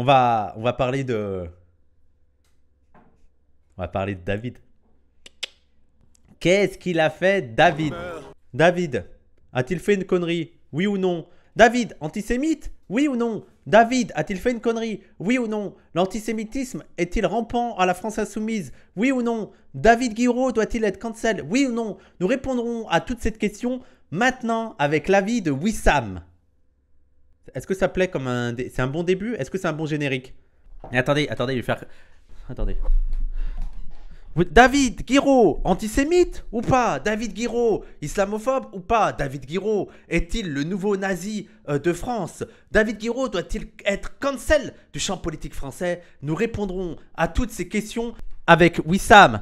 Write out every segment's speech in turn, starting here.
On va, on va parler de. On va parler de David. Qu'est-ce qu'il a fait, David David, a-t-il fait une connerie Oui ou non David, antisémite Oui ou non David, a-t-il fait une connerie Oui ou non L'antisémitisme est-il rampant à la France insoumise Oui ou non David Guiraud doit-il être cancel Oui ou non Nous répondrons à toute cette question maintenant avec l'avis de Wissam. Est-ce que ça plaît comme un. C'est un bon début Est-ce que c'est un bon générique Et Attendez, attendez, je vais faire. Attendez. David Guiraud, antisémite ou pas David Guiraud, islamophobe ou pas David Guiraud, est-il le nouveau nazi euh, de France David Guiraud doit-il être cancel du champ politique français Nous répondrons à toutes ces questions avec Wissam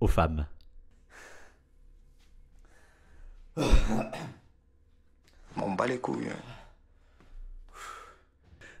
aux femmes Bon, bat les couilles. Hein.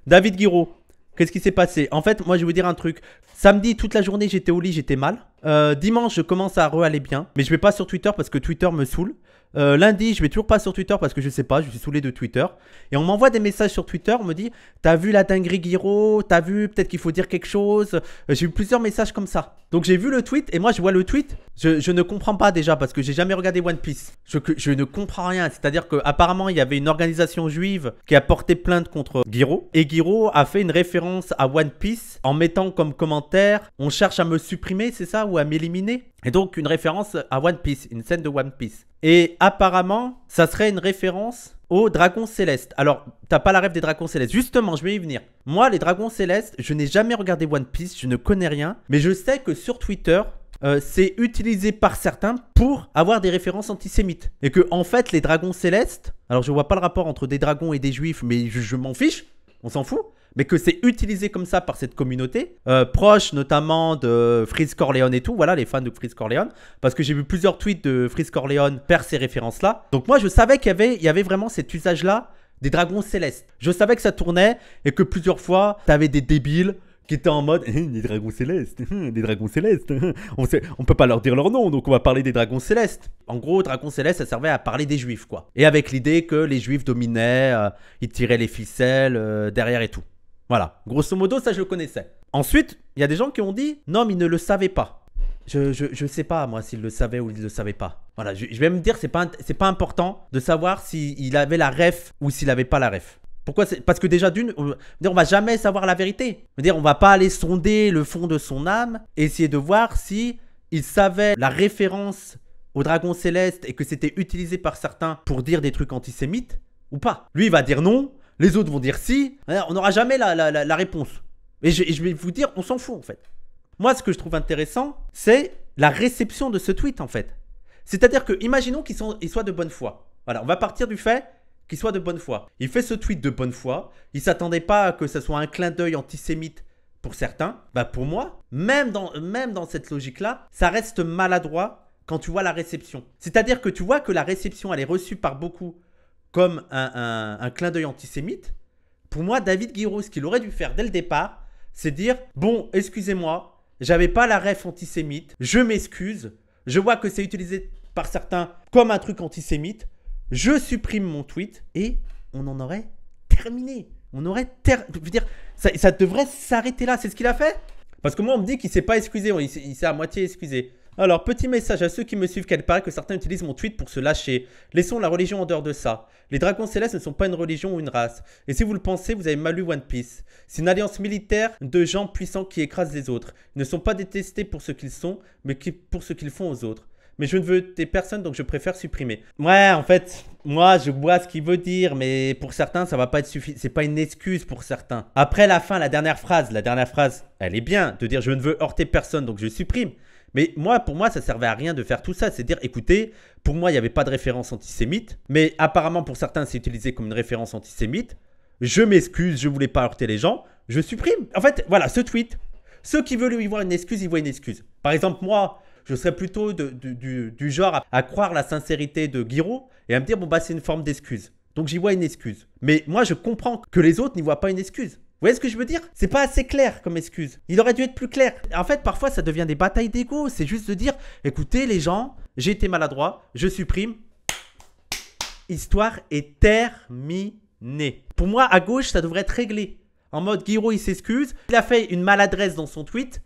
David Guiraud, qu'est-ce qui s'est passé En fait, moi, je vais vous dire un truc. Samedi, toute la journée, j'étais au lit, j'étais mal. Euh, dimanche, je commence à re-aller bien. Mais je vais pas sur Twitter parce que Twitter me saoule. Euh, lundi, je vais toujours pas sur Twitter parce que je sais pas, je suis saoulé de Twitter. Et on m'envoie des messages sur Twitter, on me dit T'as vu la dinguerie Guiro T'as vu Peut-être qu'il faut dire quelque chose. Euh, j'ai eu plusieurs messages comme ça. Donc j'ai vu le tweet et moi je vois le tweet. Je, ne comprends pas déjà parce que j'ai jamais regardé One Piece. Je, je ne comprends rien. C'est-à-dire qu'apparemment il y avait une organisation juive qui a porté plainte contre Guiro. Et Guiro a fait une référence à One Piece en mettant comme commentaire On cherche à me supprimer, c'est ça Ou à m'éliminer et donc une référence à One Piece, une scène de One Piece. Et apparemment, ça serait une référence aux dragons célestes. Alors, t'as pas la rêve des dragons célestes. Justement, je vais y venir. Moi, les dragons célestes, je n'ai jamais regardé One Piece, je ne connais rien. Mais je sais que sur Twitter, euh, c'est utilisé par certains pour avoir des références antisémites. Et que, en fait, les dragons célestes, alors je vois pas le rapport entre des dragons et des juifs, mais je m'en fiche on s'en fout. Mais que c'est utilisé comme ça par cette communauté, euh, proche notamment de Freeze Corleone et tout, voilà, les fans de Freeze Corleone, parce que j'ai vu plusieurs tweets de Freeze Corleone perdre ces références-là. Donc moi, je savais qu'il y avait, y avait vraiment cet usage-là des dragons célestes. Je savais que ça tournait et que plusieurs fois, t'avais des débiles qui était en mode des hein, dragons célestes, des hein, dragons célestes. Hein. On ne peut pas leur dire leur nom, donc on va parler des dragons célestes. En gros, dragons célestes, ça servait à parler des juifs, quoi. Et avec l'idée que les juifs dominaient, euh, ils tiraient les ficelles euh, derrière et tout. Voilà. Grosso modo, ça je le connaissais. Ensuite, il y a des gens qui ont dit non, mais ils ne le savaient pas. Je, ne sais pas, moi, s'ils le savaient ou ils le savaient pas. Voilà, je, vais me dire, c'est pas, pas important de savoir s'il avait la ref ou s'il avait pas la ref. Pourquoi Parce que déjà d'une, on... ne va jamais savoir la vérité. On ne va pas aller sonder le fond de son âme, et essayer de voir si il savait la référence au dragon céleste et que c'était utilisé par certains pour dire des trucs antisémites ou pas. Lui, il va dire non, les autres vont dire si. Hein, on n'aura jamais la, réponse. Et je, vais vous dire, on s'en fout en fait. Moi, ce que je trouve intéressant, c'est la réception de ce tweet en fait. C'est-à-dire que, imaginons qu'il soit, de bonne foi. Voilà, on va partir du fait qu'il soit de bonne foi. Il fait ce tweet de bonne foi, il s'attendait pas que ce soit un clin d'œil antisémite pour certains, bah pour moi, même dans, même dans cette logique-là, ça reste maladroit quand tu vois la réception. C'est-à-dire que tu vois que la réception, elle est reçue par beaucoup comme un, clin d'œil antisémite. Pour moi, David Guiraud, ce qu'il aurait dû faire dès le départ, c'est dire, bon, excusez-moi, j'avais pas la ref antisémite, je m'excuse, je vois que c'est utilisé par certains comme un truc antisémite, je supprime mon tweet et on en aurait terminé. On aurait terminé. Je veux dire, ça, devrait s'arrêter là. C'est ce qu'il a fait Parce que moi, on me dit qu'il s'est pas excusé. Il s'est à moitié excusé. Alors, petit message à ceux qui me suivent, qu'elle paraît que certains utilisent mon tweet pour se lâcher. Laissons la religion en dehors de ça. Les dragons célestes ne sont pas une religion ou une race. Et si vous le pensez, vous avez mal lu One Piece. C'est une alliance militaire de gens puissants qui écrasent les autres. Ils ne sont pas détestés pour ce qu'ils sont, mais pour ce qu'ils font aux autres mais je ne veux heurter personne, donc je préfère supprimer. Ouais, en fait, moi, je vois ce qu'il veut dire, mais pour certains, ça va pas être suffisant. C'est pas une excuse pour certains. Après la fin, la dernière phrase, la dernière phrase, elle est bien de dire je ne veux heurter personne, donc je supprime. Mais moi, pour moi, ça servait à rien de faire tout ça. C'est dire, écoutez, pour moi, il n'y avait pas de référence antisémite, mais apparemment, pour certains, c'est utilisé comme une référence antisémite. Je m'excuse, je voulais pas heurter les gens, je supprime. En fait, voilà, ce tweet, ceux qui veulent y voir une excuse, ils voient une excuse. Par exemple, moi, je serais plutôt du, genre à, croire la sincérité de Guiraud et à me dire, bon, bah, c'est une forme d'excuse. Donc j'y vois une excuse. Mais moi, je comprends que les autres n'y voient pas une excuse. Vous voyez ce que je veux dire C'est pas assez clair comme excuse. Il aurait dû être plus clair. En fait, parfois, ça devient des batailles d'ego. C'est juste de dire, écoutez, les gens, j'ai été maladroit, je supprime. Histoire est terminée. Pour moi, à gauche, ça devrait être réglé. En mode, Guiraud, il s'excuse. Il a fait une maladresse dans son tweet.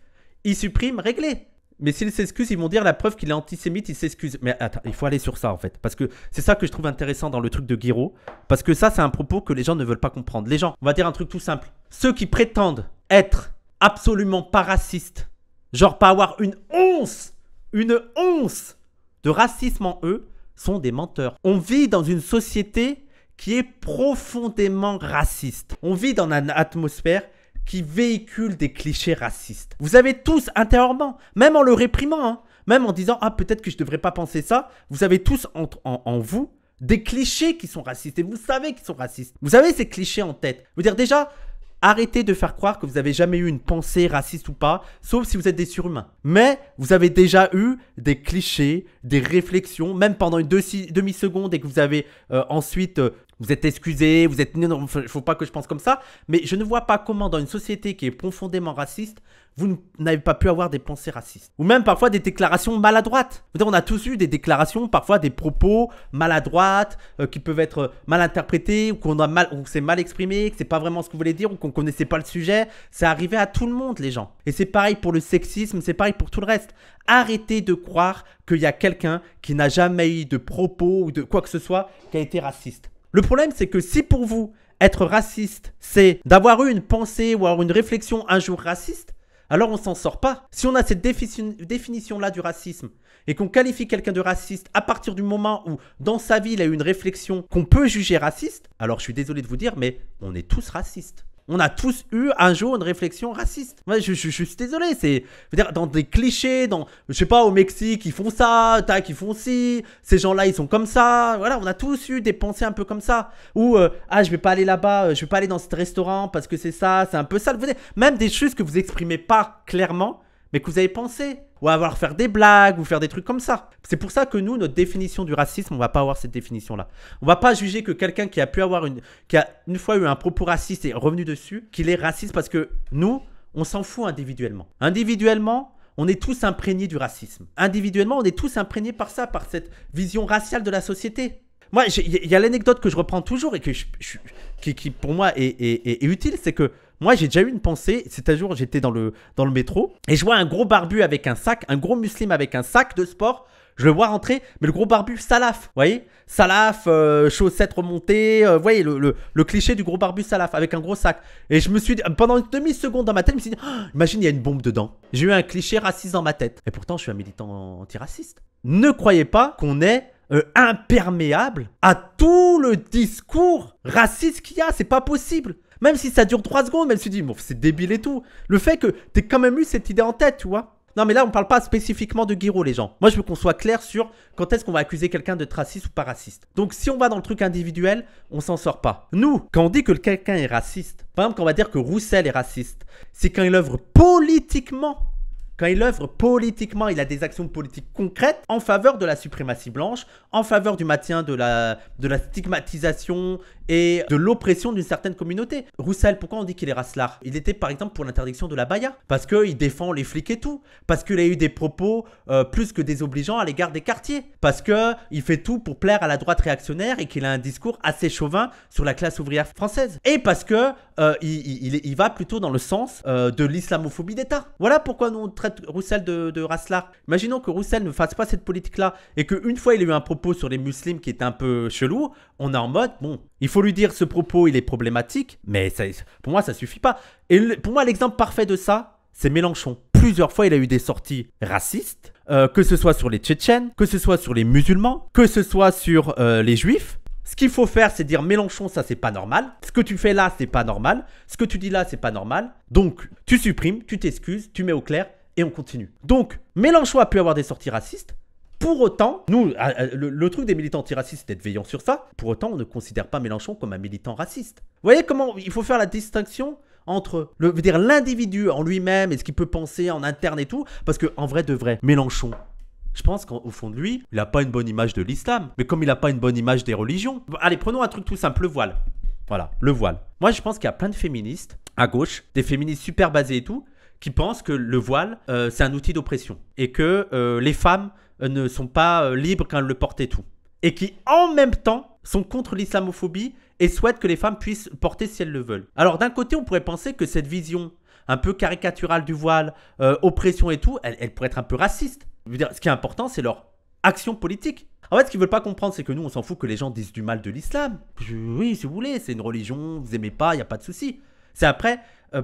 Il supprime, réglé. Mais s'ils s'excusent, ils vont dire la preuve qu'il est antisémite, il s'excusent. Mais attends, il faut aller sur ça en fait. Parce que c'est ça que je trouve intéressant dans le truc de Guiraud. Parce que ça, c'est un propos que les gens ne veulent pas comprendre. Les gens, on va dire un truc tout simple. Ceux qui prétendent être absolument pas racistes, genre pas avoir une once, une once de racisme en eux, sont des menteurs. On vit dans une société qui est profondément raciste. On vit dans une atmosphère qui véhiculent des clichés racistes. Vous avez tous intérieurement, même en le réprimant, hein, même en disant ah peut-être que je ne devrais pas penser ça, vous avez tous en, en, vous des clichés qui sont racistes et vous savez qu'ils sont racistes. Vous avez ces clichés en tête. Je veux dire déjà arrêtez de faire croire que vous n'avez jamais eu une pensée raciste ou pas, sauf si vous êtes des surhumains. Mais vous avez déjà eu des clichés, des réflexions, même pendant une demi-seconde et que vous avez euh, ensuite euh, vous êtes excusé, vous êtes né il faut pas que je pense comme ça, mais je ne vois pas comment dans une société qui est profondément raciste, vous n'avez pas pu avoir des pensées racistes. Ou même parfois des déclarations maladroites. On a tous eu des déclarations, parfois des propos maladroites, euh, qui peuvent être euh, mal interprétés, ou qu'on a mal, c'est mal exprimé, que c'est pas vraiment ce que vous voulez dire, ou qu'on connaissait pas le sujet. C'est arrivé à tout le monde, les gens. Et c'est pareil pour le sexisme, c'est pareil pour tout le reste. Arrêtez de croire qu'il y a quelqu'un qui n'a jamais eu de propos ou de quoi que ce soit qui a été raciste. Le problème, c'est que si pour vous, être raciste, c'est d'avoir eu une pensée ou avoir une réflexion un jour raciste, alors on s'en sort pas. Si on a cette définition-là du racisme et qu'on qualifie quelqu'un de raciste à partir du moment où dans sa vie il a eu une réflexion qu'on peut juger raciste, alors je suis désolé de vous dire, mais on est tous racistes on a tous eu un jour une réflexion raciste. Ouais, je, suis désolé, c'est dire dans des clichés, dans je sais pas au Mexique ils font ça, tac ils font ci, ces gens-là ils sont comme ça. Voilà, on a tous eu des pensées un peu comme ça. Ou euh, ah je vais pas aller là-bas, euh, je vais pas aller dans ce restaurant parce que c'est ça, c'est un peu ça. Même des choses que vous exprimez pas clairement, mais que vous avez pensé ou avoir faire des blagues ou faire des trucs comme ça. C'est pour ça que nous, notre définition du racisme, on va pas avoir cette définition-là. On va pas juger que quelqu'un qui a pu avoir une, qui a une fois eu un propos raciste et revenu dessus, qu'il est raciste parce que nous, on s'en fout individuellement. Individuellement, on est tous imprégnés du racisme. Individuellement, on est tous imprégnés par ça, par cette vision raciale de la société. Moi, il y, a l'anecdote que je reprends toujours et que qui, pour moi est utile, c'est que moi, j'ai déjà eu une pensée. C'est un jour, j'étais dans le, dans le métro et je vois un gros barbu avec un sac, un gros musulman avec un sac de sport. Je le vois rentrer, mais le gros barbu, salaf, vous voyez Salaf, euh, chaussettes remontées, euh, vous voyez, le, le, cliché du gros barbu salaf, avec un gros sac. Et je me suis dit, pendant une demi-seconde dans ma tête, je me suis dit, ah, imagine, il y a une bombe dedans. J'ai eu un cliché raciste dans ma tête. Et pourtant, je suis un militant antiraciste. Ne croyez pas qu'on est euh, imperméable à tout le discours raciste qu'il y a, c'est pas possible. Même si ça dure 3 secondes, elle se dit, bon, c'est débile et tout. Le fait que t'aies quand même eu cette idée en tête, tu vois. Non, mais là, on parle pas spécifiquement de guiraud, les gens. Moi, je veux qu'on soit clair sur quand est-ce qu'on va accuser quelqu'un d'être raciste ou pas raciste. Donc, si on va dans le truc individuel, on s'en sort pas. Nous, quand on dit que quelqu'un est raciste, par exemple, quand on va dire que Roussel est raciste, c'est quand il œuvre politiquement quand il œuvre politiquement, il a des actions politiques concrètes en faveur de la suprématie blanche, en faveur du maintien de la, de la stigmatisation et de l'oppression d'une certaine communauté. Roussel, pourquoi on dit qu'il est rasselard Il était par exemple pour l'interdiction de la baya, parce qu'il défend les flics et tout, parce qu'il a eu des propos euh, plus que désobligeants à l'égard des quartiers, parce qu'il fait tout pour plaire à la droite réactionnaire et qu'il a un discours assez chauvin sur la classe ouvrière française, et parce que euh, il, il, va plutôt dans le sens euh, de l'islamophobie d'État. Voilà pourquoi nous on Roussel de, de Rasslar. Imaginons que Roussel ne fasse pas cette politique-là et qu'une fois il a eu un propos sur les musulmans qui est un peu chelou, on est en mode, bon, il faut lui dire ce propos, il est problématique, mais ça, pour moi, ça suffit pas. Et pour moi, l'exemple parfait de ça, c'est Mélenchon. Plusieurs fois, il a eu des sorties racistes, euh, que ce soit sur les Tchétchènes, que ce soit sur les musulmans, que ce soit sur euh, les juifs. Ce qu'il faut faire, c'est dire Mélenchon, ça c'est pas normal. Ce que tu fais là, c'est pas normal. Ce que tu dis là, c'est pas normal. Donc, tu supprimes, tu t'excuses, tu mets au clair et on continue. Donc, Mélenchon a pu avoir des sorties racistes. Pour autant, nous, ah, euh, le, truc des militants antiracistes, c'est d'être veillant sur ça. Pour autant, on ne considère pas Mélenchon comme un militant raciste. Vous voyez comment il faut faire la distinction entre le, dire l'individu en lui-même et ce qu'il peut penser en interne et tout, parce que en vrai de vrai, Mélenchon. Je pense qu'au fond de lui, il n'a pas une bonne image de l'islam. Mais comme il n'a pas une bonne image des religions. Allez, prenons un truc tout simple, le voile. Voilà, le voile. Moi, je pense qu'il y a plein de féministes à gauche, des féministes super basées et tout, qui pensent que le voile, euh, c'est un outil d'oppression et que euh, les femmes euh, ne sont pas libres quand elles le portent et tout. Et qui, en même temps, sont contre l'islamophobie et souhaitent que les femmes puissent porter si elles le veulent. Alors d'un côté, on pourrait penser que cette vision un peu caricaturale du voile, oppression et tout, elle, pourrait être un peu raciste. Je veux dire, ce qui est important, c'est leur action politique. En fait, ce qu'ils veulent pas comprendre, c'est que nous, on s'en fout que les gens disent du mal de l'islam. Oui, si vous voulez, c'est une religion, vous aimez pas, il n'y a pas de souci. C'est après,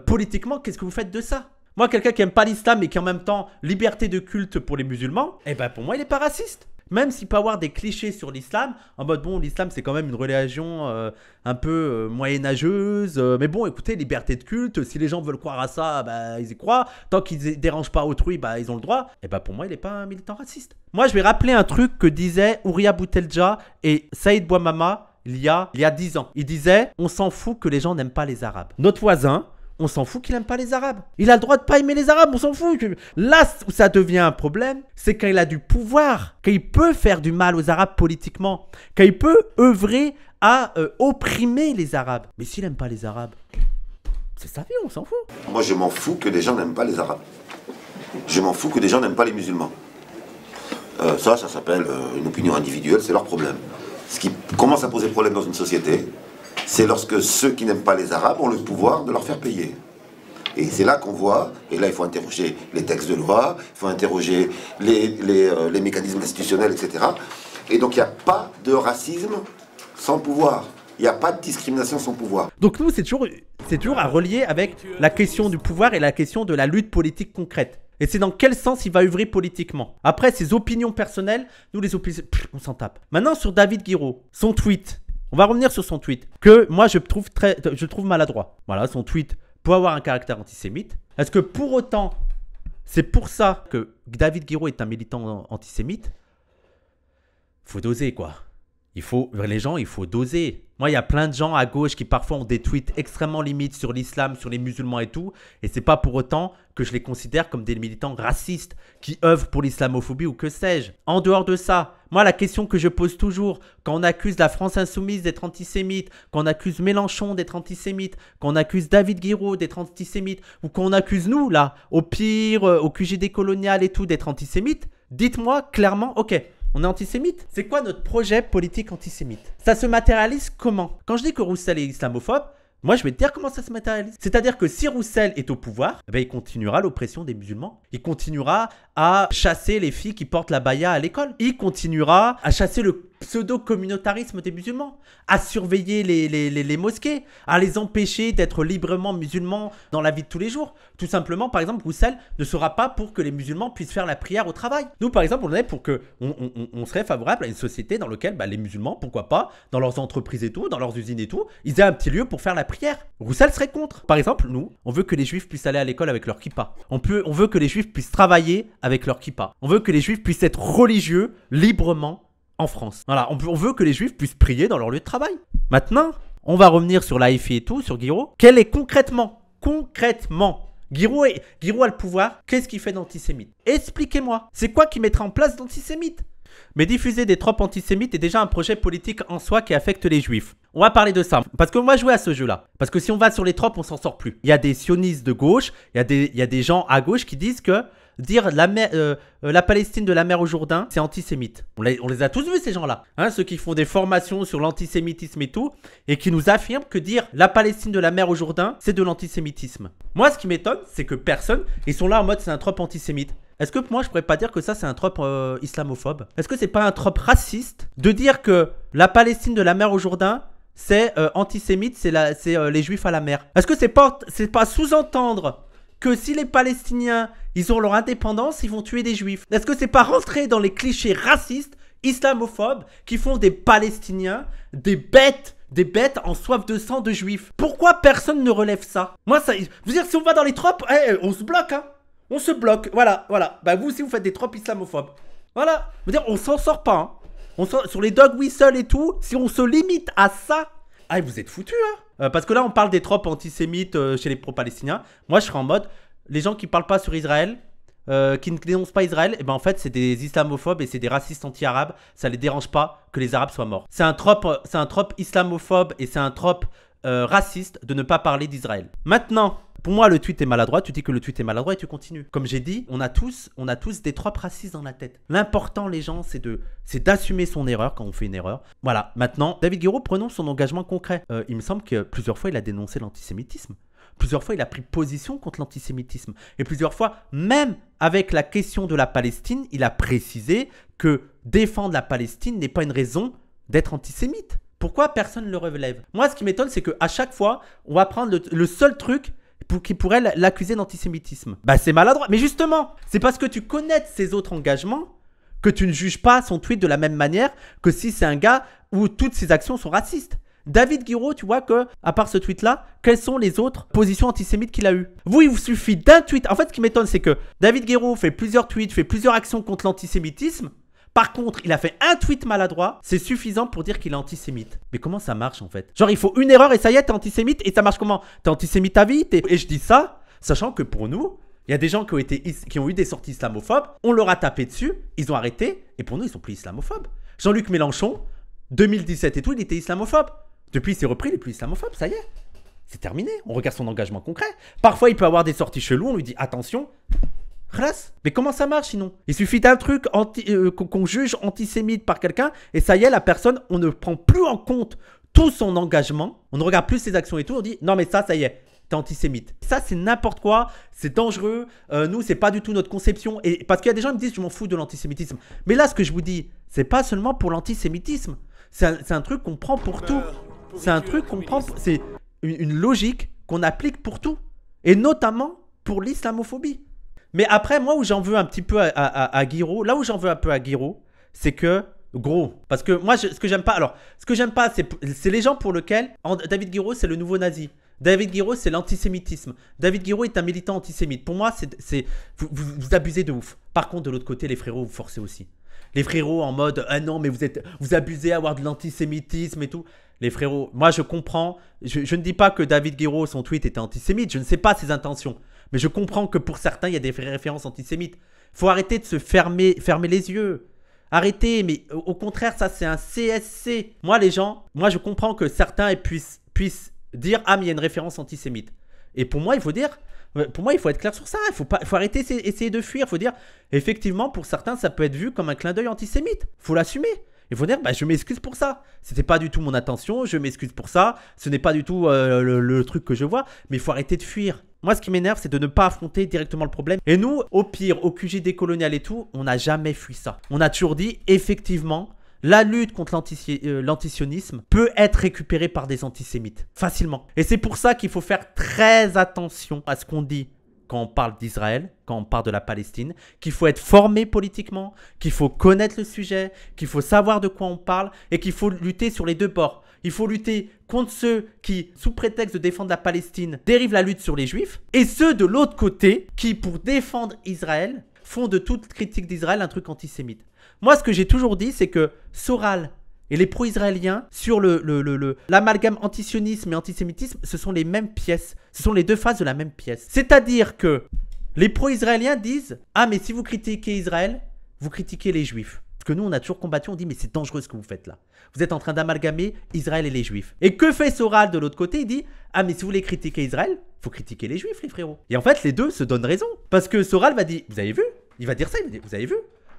politiquement, qu'est-ce que vous faites de ça moi, quelqu'un qui aime pas l'islam et qui en même temps liberté de culte pour les musulmans, eh ben pour moi, il est pas raciste. Même s'il peut avoir des clichés sur l'islam, en mode bon, l'islam c'est quand même une religion euh, un peu euh, moyenâgeuse, euh, mais bon, écoutez, liberté de culte, si les gens veulent croire à ça, bah, ils y croient, tant qu'ils dérangent pas autrui, bah, ils ont le droit. Et eh bah ben, pour moi, il n'est pas un militant raciste. Moi, je vais rappeler un truc que disaient Ouria Boutelja et Saïd Bouamama il y a, il 10 ans. Ils disait, on s'en fout que les gens n'aiment pas les Arabes. Notre voisin, on s'en fout qu'il aime pas les Arabes. Il a le droit de pas aimer les Arabes, on s'en fout. Là où ça devient un problème, c'est quand il a du pouvoir, qu'il peut faire du mal aux Arabes politiquement, quand il peut œuvrer à euh, opprimer les Arabes. Mais s'il n'aime pas les Arabes, c'est sa vie, on s'en fout. Moi, je m'en fous que des gens n'aiment pas les Arabes. Je m'en fous que des gens n'aiment pas les musulmans. Euh, ça, ça s'appelle euh, une opinion individuelle, c'est leur problème. Ce qui commence à poser problème dans une société, c'est lorsque ceux qui n'aiment pas les Arabes ont le pouvoir de leur faire payer. Et c'est là qu'on voit, et là il faut interroger les textes de loi, il faut interroger les, euh, mécanismes institutionnels, etc. Et donc il n'y a pas de racisme sans pouvoir. Il n'y a pas de discrimination sans pouvoir. Donc nous, c'est toujours, toujours à relier avec la question du pouvoir et la question de la lutte politique concrète. Et c'est dans quel sens il va œuvrer politiquement. Après, ses opinions personnelles, nous les opinions... on s'en tape. Maintenant, sur David Guiraud, son tweet. On va revenir sur son tweet, que moi je trouve, très, je trouve maladroit. Voilà, son tweet peut avoir un caractère antisémite. Est-ce que pour autant, c'est pour ça que David Guiraud est un militant antisémite Faut doser, quoi. Il faut, les gens, il faut doser. Moi, il y a plein de gens à gauche qui parfois ont des tweets extrêmement limites sur l'islam, sur les musulmans et tout, et c'est pas pour autant que je les considère comme des militants racistes qui œuvrent pour l'islamophobie ou que sais-je. En dehors de ça, moi, la question que je pose toujours, quand on accuse la France insoumise d'être antisémite, quand on accuse Mélenchon d'être antisémite, quand on accuse David Guiraud d'être antisémite, ou quand on accuse nous, là, au pire, euh, au QGD colonial et tout, d'être antisémite, dites-moi clairement, ok, on est antisémite C'est quoi notre projet politique antisémite Ça se matérialise comment Quand je dis que Roussel est islamophobe, moi, je vais te dire comment ça se matérialise. C'est-à-dire que si Roussel est au pouvoir, eh ben, il continuera l'oppression des musulmans. Il continuera à chasser les filles qui portent la baya à l'école. Il continuera à chasser le pseudo-communautarisme des musulmans, à surveiller les, les, les, mosquées, à les empêcher d'être librement musulmans dans la vie de tous les jours. Tout simplement, par exemple, Roussel ne sera pas pour que les musulmans puissent faire la prière au travail. Nous, par exemple, on est pour que on, serait favorable à une société dans laquelle bah, les musulmans, pourquoi pas, dans leurs entreprises et tout, dans leurs usines et tout, ils aient un petit lieu pour faire la prière. Roussel serait contre. Par exemple, nous, on veut que les juifs puissent aller à l'école avec leur kippa. On, peut, on veut que les juifs puissent travailler avec leur kippa. On veut que les juifs puissent être religieux librement en France. Voilà, on, veut que les juifs puissent prier dans leur lieu de travail. Maintenant, on va revenir sur la et tout, sur Guiraud. Quel est concrètement, concrètement, Guiraud, est, a le pouvoir, qu'est-ce qu'il fait d'antisémite Expliquez-moi, c'est quoi qui mettra en place d'antisémite mais diffuser des tropes antisémites est déjà un projet politique en soi qui affecte les juifs. On va parler de ça, parce moi va jouer à ce jeu-là. Parce que si on va sur les tropes, on s'en sort plus. Il y a des sionistes de gauche, il y a des gens à gauche qui disent que dire la, euh, euh, la Palestine de la mer au Jourdain, c'est antisémite. On, les a tous vus, ces gens-là. Hein, ceux qui font des formations sur l'antisémitisme et tout, et qui nous affirment que dire la Palestine de la mer au Jourdain, c'est de l'antisémitisme. Moi, ce qui m'étonne, c'est que personne, ils sont là en mode c'est un trope antisémite. Est-ce que moi je pourrais pas dire que ça c'est un trope euh, islamophobe Est-ce que c'est pas un trope raciste de dire que la Palestine de la mer au Jourdain c'est antisémite, c'est les juifs à la mer Est-ce que c'est pas, pas sous-entendre que si les Palestiniens, ils ont leur indépendance, ils vont tuer des juifs Est-ce que c'est pas rentrer dans les clichés racistes, islamophobes, qui font des Palestiniens des bêtes des bêtes en soif de sang de juifs. Pourquoi personne ne relève ça Moi, ça... Vous dire, si on va dans les tropes, eh, eh, on se bloque, hein On se bloque, voilà, voilà. Bah vous aussi, vous faites des tropes islamophobes. Voilà. Vous dire, on s'en sort pas, hein on Sur les dog whistles et tout, si on se limite à ça, ah, vous êtes foutus, hein euh, parce que là, on parle des tropes antisémites euh, chez les pro-palestiniens. Moi, je serais en mode, les gens qui parlent pas sur Israël, euh, qui ne dénoncent pas Israël, et eh ben en fait, c'est des islamophobes et c'est des racistes anti-arabes. Ça les dérange pas que les Arabes soient morts. C'est un trop c'est un trope islamophobe et c'est un trope raciste de ne pas parler d'Israël. Maintenant, pour moi, le tweet est maladroit, tu dis que le tweet est maladroit et tu continues. Comme j'ai dit, on a tous, on a tous des trois précises dans la tête. L'important, les gens, c'est de, c'est d'assumer son erreur quand on fait une erreur. Voilà. Maintenant, David Guiraud, prenons son engagement concret. Euh, il me semble que plusieurs fois, il a dénoncé l'antisémitisme. Plusieurs fois, il a pris position contre l'antisémitisme. Et plusieurs fois, même avec la question de la Palestine, il a précisé que défendre la Palestine n'est pas une raison d'être antisémite. Pourquoi personne ne le relève Moi, ce qui m'étonne, c'est qu'à chaque fois, on va prendre le seul truc pour, qui pourrait l'accuser d'antisémitisme. Bah c'est maladroit. Mais justement, c'est parce que tu connais ses autres engagements que tu ne juges pas son tweet de la même manière que si c'est un gars où toutes ses actions sont racistes. David Guiraud, tu vois que, à part ce tweet-là, quelles sont les autres positions antisémites qu'il a eues Vous, il vous suffit d'un tweet. En fait, ce qui m'étonne, c'est que David Guiraud fait plusieurs tweets, fait plusieurs actions contre l'antisémitisme, par contre, il a fait un tweet maladroit, c'est suffisant pour dire qu'il est antisémite. Mais comment ça marche en fait Genre, il faut une erreur et ça y est, t'es antisémite et ça marche comment T'es antisémite à vie Et je dis ça, sachant que pour nous, il y a des gens qui ont, eu des sorties islamophobes, on leur a tapé dessus, ils ont arrêté, et pour nous, ils sont plus islamophobes. Jean-Luc Mélenchon, 2017 et tout, il était islamophobe. Depuis, il s'est repris, il est plus islamophobe, ça y est. C'est terminé, on regarde son engagement concret. Parfois, il peut avoir des sorties cheloues, on lui dit attention, mais comment ça marche sinon Il suffit d'un truc euh, qu'on juge antisémite par quelqu'un et ça y est, la personne, on ne prend plus en compte tout son engagement, on ne regarde plus ses actions et tout, on dit non mais ça, ça y est, t'es antisémite. Ça, c'est n'importe quoi, c'est dangereux. Euh, nous, c'est pas du tout notre conception. Et parce qu'il y a des gens qui me disent, je m'en fous de l'antisémitisme. Mais là, ce que je vous dis, c'est pas seulement pour l'antisémitisme. C'est un, truc qu'on prend pour tout. C'est un truc qu'on prend. C'est une logique qu'on applique pour tout. Et notamment pour l'islamophobie. Mais après, moi, où j'en veux un petit peu à, à, là où j'en veux un peu à Guiraud c'est que gros. Parce que moi, ce que j'aime pas, alors, ce que j'aime pas, c'est les gens pour lesquels David Guiraud, c'est le nouveau nazi. David Guiraud, c'est l'antisémitisme. David Guiraud est un militant antisémite. Pour moi, c'est vous, abusez de ouf. Par contre, de l'autre côté, les frérots, vous forcez aussi. Les frérots en mode ah non mais vous vous abusez à avoir de l'antisémitisme et tout. Les frérots, moi je comprends. Je, je ne dis pas que David Guiraud son tweet était antisémite. Je ne sais pas ses intentions. Mais je comprends que pour certains, il y a des références antisémites. Il Faut arrêter de se fermer, fermer les yeux. Arrêtez, mais au contraire, ça c'est un CSC. Moi, les gens, moi je comprends que certains puissent, puissent dire Ah, mais il y a une référence antisémite. Et pour moi, il faut dire, euh, pour moi, il faut être clair sur ça. Il faut, pas, faut arrêter, d'essayer de fuir. Il faut dire, effectivement, pour certains, ça peut être vu comme un clin d'œil antisémite. Il faut l'assumer. Il faut dire, bah, je m'excuse pour ça. C'était pas du tout mon intention. Je m'excuse pour ça. Ce n'est pas du tout euh, le, truc que je vois. Mais il faut arrêter de fuir. Moi, ce qui m'énerve, c'est de ne pas affronter directement le problème. Et nous, au pire, au QG décolonial et tout, on n'a jamais fui ça. On a toujours dit, effectivement, la lutte contre euh, l'antisionisme peut être récupérée par des antisémites. Facilement. Et c'est pour ça qu'il faut faire très attention à ce qu'on dit quand on parle d'Israël, quand on parle de la Palestine, qu'il faut être formé politiquement, qu'il faut connaître le sujet, qu'il faut savoir de quoi on parle et qu'il faut lutter sur les deux bords. Il faut lutter contre ceux qui, sous prétexte de défendre la Palestine, dérivent la lutte sur les Juifs, et ceux de l'autre côté qui, pour défendre Israël, font de toute critique d'Israël un truc antisémite. Moi, ce que j'ai toujours dit, c'est que Soral et les pro-israéliens sur l'amalgame le, le, antisionisme et antisémitisme, ce sont les mêmes pièces. Ce sont les deux faces de la même pièce. C'est-à-dire que les pro-israéliens disent Ah, mais si vous critiquez Israël, vous critiquez les juifs que nous, on a toujours combattu, on dit, mais c'est dangereux ce que vous faites là. Vous êtes en train d'amalgamer Israël et les Juifs. Et que fait Soral de l'autre côté Il dit, ah mais si vous voulez critiquer Israël, faut critiquer les Juifs, les frérots. Et en fait, les deux se donnent raison. Parce que Soral va dire, vous avez vu Il va dire ça, il va vous avez vu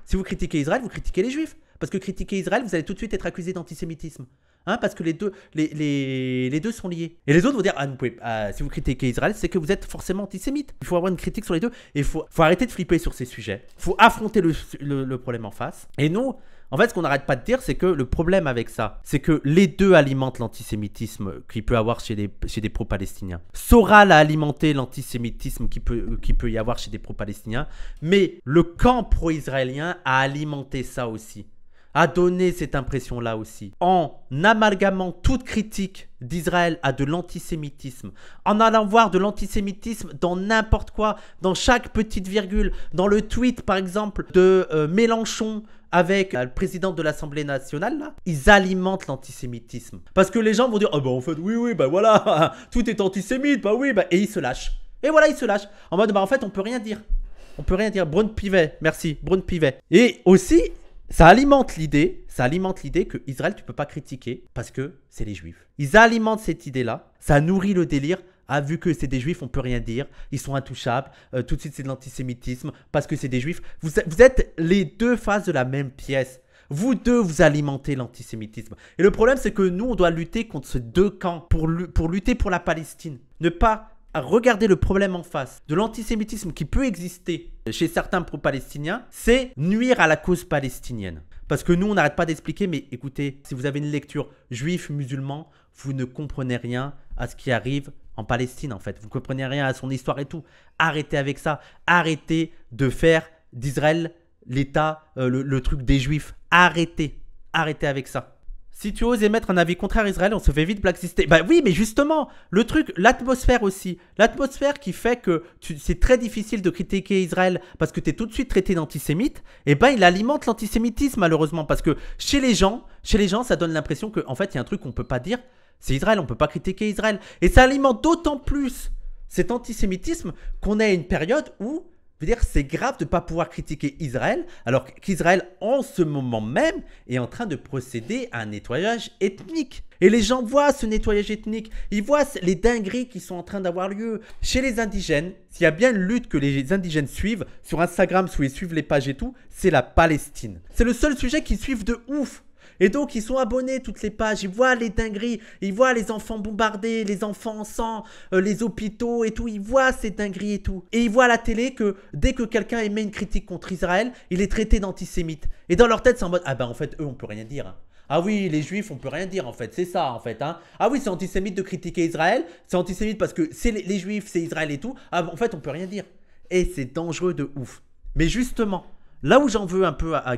Si vous critiquez Israël, vous critiquez les Juifs. Parce que critiquer Israël, vous allez tout de suite être accusé d'antisémitisme. Hein, parce que les deux, les, deux sont liés. Et les autres vont dire, ah, ah, si vous critiquez Israël, c'est que vous êtes forcément antisémite. Il faut avoir une critique sur les deux, et il faut, arrêter de flipper sur ces sujets. Il faut affronter le, problème en face. Et non, en fait, ce qu'on n'arrête pas de dire, c'est que le problème avec ça, c'est que les deux alimentent l'antisémitisme qu'il peut y avoir chez des, chez des pro-palestiniens. Soral a alimenté l'antisémitisme qu'il peut, qui peut y avoir chez des pro-palestiniens, mais le camp pro-israélien a alimenté ça aussi a donné cette impression-là aussi, en amalgamant toute critique d'Israël à de l'antisémitisme, en allant voir de l'antisémitisme dans n'importe quoi, dans chaque petite virgule, dans le tweet par exemple de euh, Mélenchon avec euh, le président de l'Assemblée nationale, là, ils alimentent l'antisémitisme. Parce que les gens vont dire, ah oh, bah en fait, oui, oui, bah voilà, tout est antisémite, bah oui, bah, et ils se lâchent. Et voilà, ils se lâchent. En mode, bah en fait, on peut rien dire. On peut rien dire. Brune Pivet, merci. Brune Pivet. Et aussi, ça alimente l'idée, ça alimente l'idée que Israël, tu peux pas critiquer parce que c'est les Juifs. Ils alimentent cette idée-là, ça nourrit le délire. Ah, vu que c'est des Juifs, on peut rien dire, ils sont intouchables, euh, tout de suite c'est de l'antisémitisme parce que c'est des Juifs. Vous, êtes les deux faces de la même pièce. Vous deux, vous alimentez l'antisémitisme. Et le problème, c'est que nous, on doit lutter contre ces deux camps pour, pour lutter pour la Palestine. Ne pas regarder le problème en face de l'antisémitisme qui peut exister chez certains pro-palestiniens, c'est nuire à la cause palestinienne. Parce que nous, on n'arrête pas d'expliquer, mais écoutez, si vous avez une lecture juif, musulman, vous ne comprenez rien à ce qui arrive en Palestine, en fait. Vous ne comprenez rien à son histoire et tout. Arrêtez avec ça. Arrêtez de faire d'Israël l'État, euh, le truc des juifs. Arrêtez. Arrêtez avec ça. Si tu oses émettre un avis contraire à Israël, on se fait vite blacklister. Bah oui, mais justement, le truc, l'atmosphère aussi. L'atmosphère qui fait que c'est très difficile de critiquer Israël parce que tu es tout de suite traité d'antisémite, et eh ben il alimente l'antisémitisme malheureusement parce que chez les gens, chez les gens, ça donne l'impression qu'en en fait, il y a un truc qu'on peut pas dire, c'est Israël, on ne peut pas critiquer Israël. Et ça alimente d'autant plus cet antisémitisme qu'on est à une période où dire, c'est grave de ne pas pouvoir critiquer Israël, alors qu'Israël, en ce moment même, est en train de procéder à un nettoyage ethnique. Et les gens voient ce nettoyage ethnique, ils voient les dingueries qui sont en train d'avoir lieu. Chez les indigènes, s'il y a bien une lutte que les indigènes suivent, sur Instagram, où ils suivent les pages et tout, c'est la Palestine. C'est le seul sujet qu'ils suivent de ouf. Et donc, ils sont abonnés, toutes les pages. Ils voient les dingueries. Ils voient les enfants bombardés, les enfants sans, euh, les hôpitaux et tout. Ils voient ces dingueries et tout. Et ils voient à la télé que dès que quelqu'un émet une critique contre Israël, il est traité d'antisémite. Et dans leur tête, c'est en mode Ah ben, en fait, eux, on peut rien dire. Ah oui, les juifs, on peut rien dire en fait, c'est ça en fait. Hein. Ah oui, c'est antisémite de critiquer Israël, c'est antisémite parce que c'est les, juifs, c'est Israël et tout. Ah en fait, on peut rien dire. Et c'est dangereux de ouf. Mais justement, là où j'en veux un peu à, à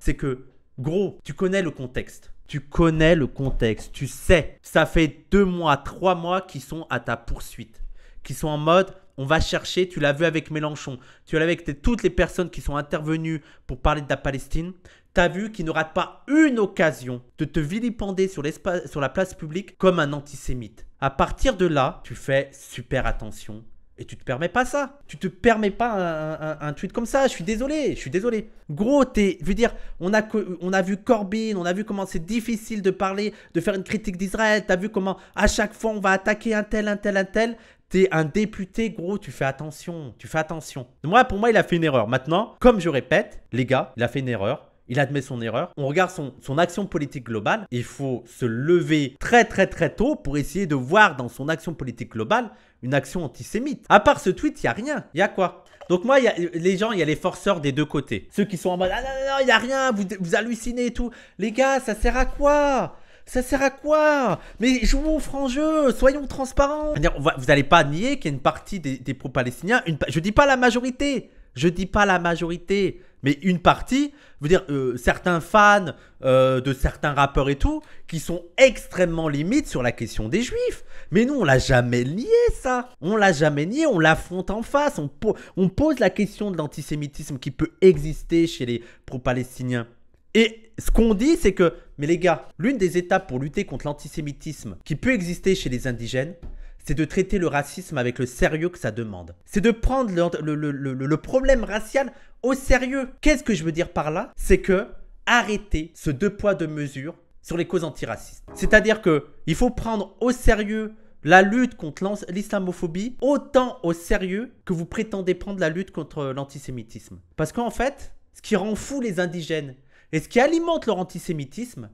c'est que Gros, tu connais le contexte. Tu connais le contexte. Tu sais. Ça fait deux mois, trois mois qu'ils sont à ta poursuite. qu'ils sont en mode, on va chercher, tu l'as vu avec Mélenchon, tu l'as vu avec toutes les personnes qui sont intervenues pour parler de la Palestine, tu as vu qu'ils ne ratent pas une occasion de te vilipender sur, sur la place publique comme un antisémite. À partir de là, tu fais super attention et tu te permets pas ça. Tu te permets pas un, tweet comme ça. Je suis désolé, je suis désolé. Gros, t'es, je veux dire, on a, on a vu Corbyn, on a vu comment c'est difficile de parler, de faire une critique d'Israël. T'as vu comment à chaque fois on va attaquer un tel, un tel, un tel. T'es un député, gros, tu fais attention, tu fais attention. Moi, pour moi, il a fait une erreur. Maintenant, comme je répète, les gars, il a fait une erreur il admet son erreur, on regarde son, action politique globale, il faut se lever très très très tôt pour essayer de voir dans son action politique globale une action antisémite. À part ce tweet, il n'y a rien. Il y a quoi donc moi, y a, les gens, il y a les forceurs des deux côtés. Ceux qui sont en mode « Ah non, non, non, il n'y a rien, vous, hallucinez et tout. » Les gars, ça sert à quoi ça sert à quoi Mais jouons au franc jeu, soyons transparents. Vous n'allez pas nier qu'il y a une partie des, pro-palestiniens, je dis pas la majorité, je dis pas la majorité, mais une partie, dire, euh, certains fans euh, de certains rappeurs et tout, qui sont extrêmement limites sur la question des juifs. Mais nous, on l'a jamais nié, ça. On l'a jamais nié, on l'affronte en face, on, on pose la question de l'antisémitisme qui peut exister chez les pro-palestiniens. Et ce qu'on dit, c'est que, mais les gars, l'une des étapes pour lutter contre l'antisémitisme qui peut exister chez les indigènes, c'est de traiter le racisme avec le sérieux que ça demande. C'est de prendre le, problème racial au sérieux. Qu'est-ce que je veux dire par là C'est que arrêter ce deux poids deux mesures sur les causes antiracistes. C'est-à-dire que il faut prendre au sérieux la lutte contre l'islamophobie autant au sérieux que vous prétendez prendre la lutte contre l'antisémitisme. Parce qu'en fait, ce qui rend fou les indigènes et ce qui alimente leur antisémitisme,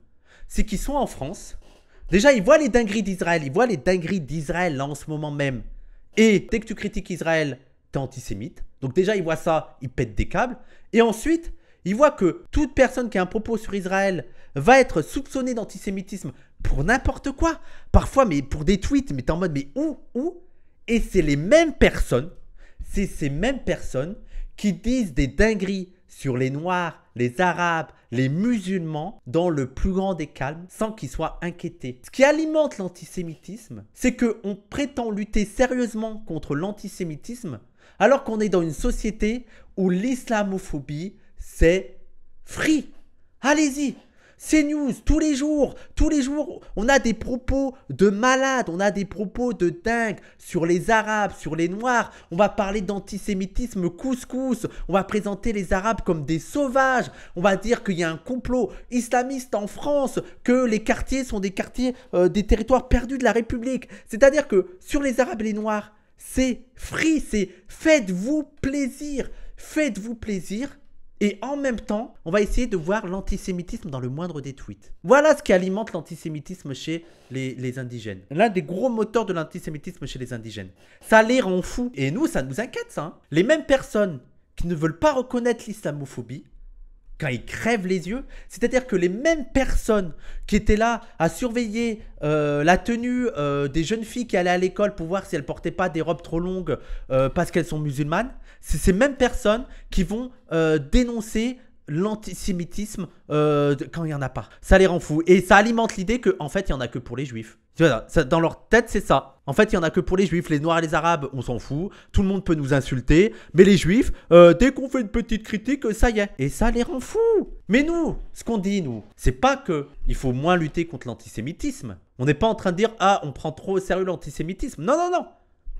c'est qu'ils sont en France, Déjà, ils voient les dingueries d'Israël, ils voit les dingueries d'Israël en ce moment même. Et dès que tu critiques Israël, t'es antisémite. Donc déjà, il voit ça, ils pète des câbles. Et ensuite, il voit que toute personne qui a un propos sur Israël va être soupçonnée d'antisémitisme pour n'importe quoi. Parfois, mais pour des tweets, mais t'es en mode, mais où, où Et c'est les mêmes personnes, c'est ces mêmes personnes qui disent des dingueries sur les Noirs, les Arabes, les musulmans dans le plus grand des calmes sans qu'ils soient inquiétés. Ce qui alimente l'antisémitisme, c'est qu'on prétend lutter sérieusement contre l'antisémitisme alors qu'on est dans une société où l'islamophobie, c'est free. Allez-y, news, tous les jours, tous les jours, on a des propos de malades, on a des propos de dingue sur les Arabes, sur les Noirs. On va parler d'antisémitisme couscous, on va présenter les Arabes comme des sauvages, on va dire qu'il y a un complot islamiste en France, que les quartiers sont des quartiers, euh, des territoires perdus de la République. C'est-à-dire que sur les Arabes et les Noirs, c'est free, c'est faites-vous plaisir, faites-vous plaisir. Et en même temps, on va essayer de voir l'antisémitisme dans le moindre des tweets. Voilà ce qui alimente l'antisémitisme chez les, indigènes. L'un des gros moteurs de l'antisémitisme chez les indigènes. Ça les rend fous. Et nous, ça nous inquiète, ça. Hein. Les mêmes personnes qui ne veulent pas reconnaître l'islamophobie quand ils crèvent les yeux. C'est-à-dire que les mêmes personnes qui étaient là à surveiller euh, la tenue euh, des jeunes filles qui allaient à l'école pour voir si elles portaient pas des robes trop longues euh, parce qu'elles sont musulmanes, c'est ces mêmes personnes qui vont dénoncer l'antisémitisme quand il n'y en a pas. Ça les rend fous. Et ça alimente l'idée que en fait, il n'y en a que pour les juifs. Tu vois, dans leur tête, c'est ça. En fait, il y en a que pour les juifs, les noirs et les arabes, on s'en fout, tout le monde peut nous insulter, mais les juifs, euh, dès qu'on fait une petite critique, ça y est. Et ça les rend fous. Mais nous, ce qu'on dit, nous, c'est pas que il faut moins lutter contre l'antisémitisme. On n'est pas en train de dire, ah, on prend trop au sérieux l'antisémitisme. Non, non, non.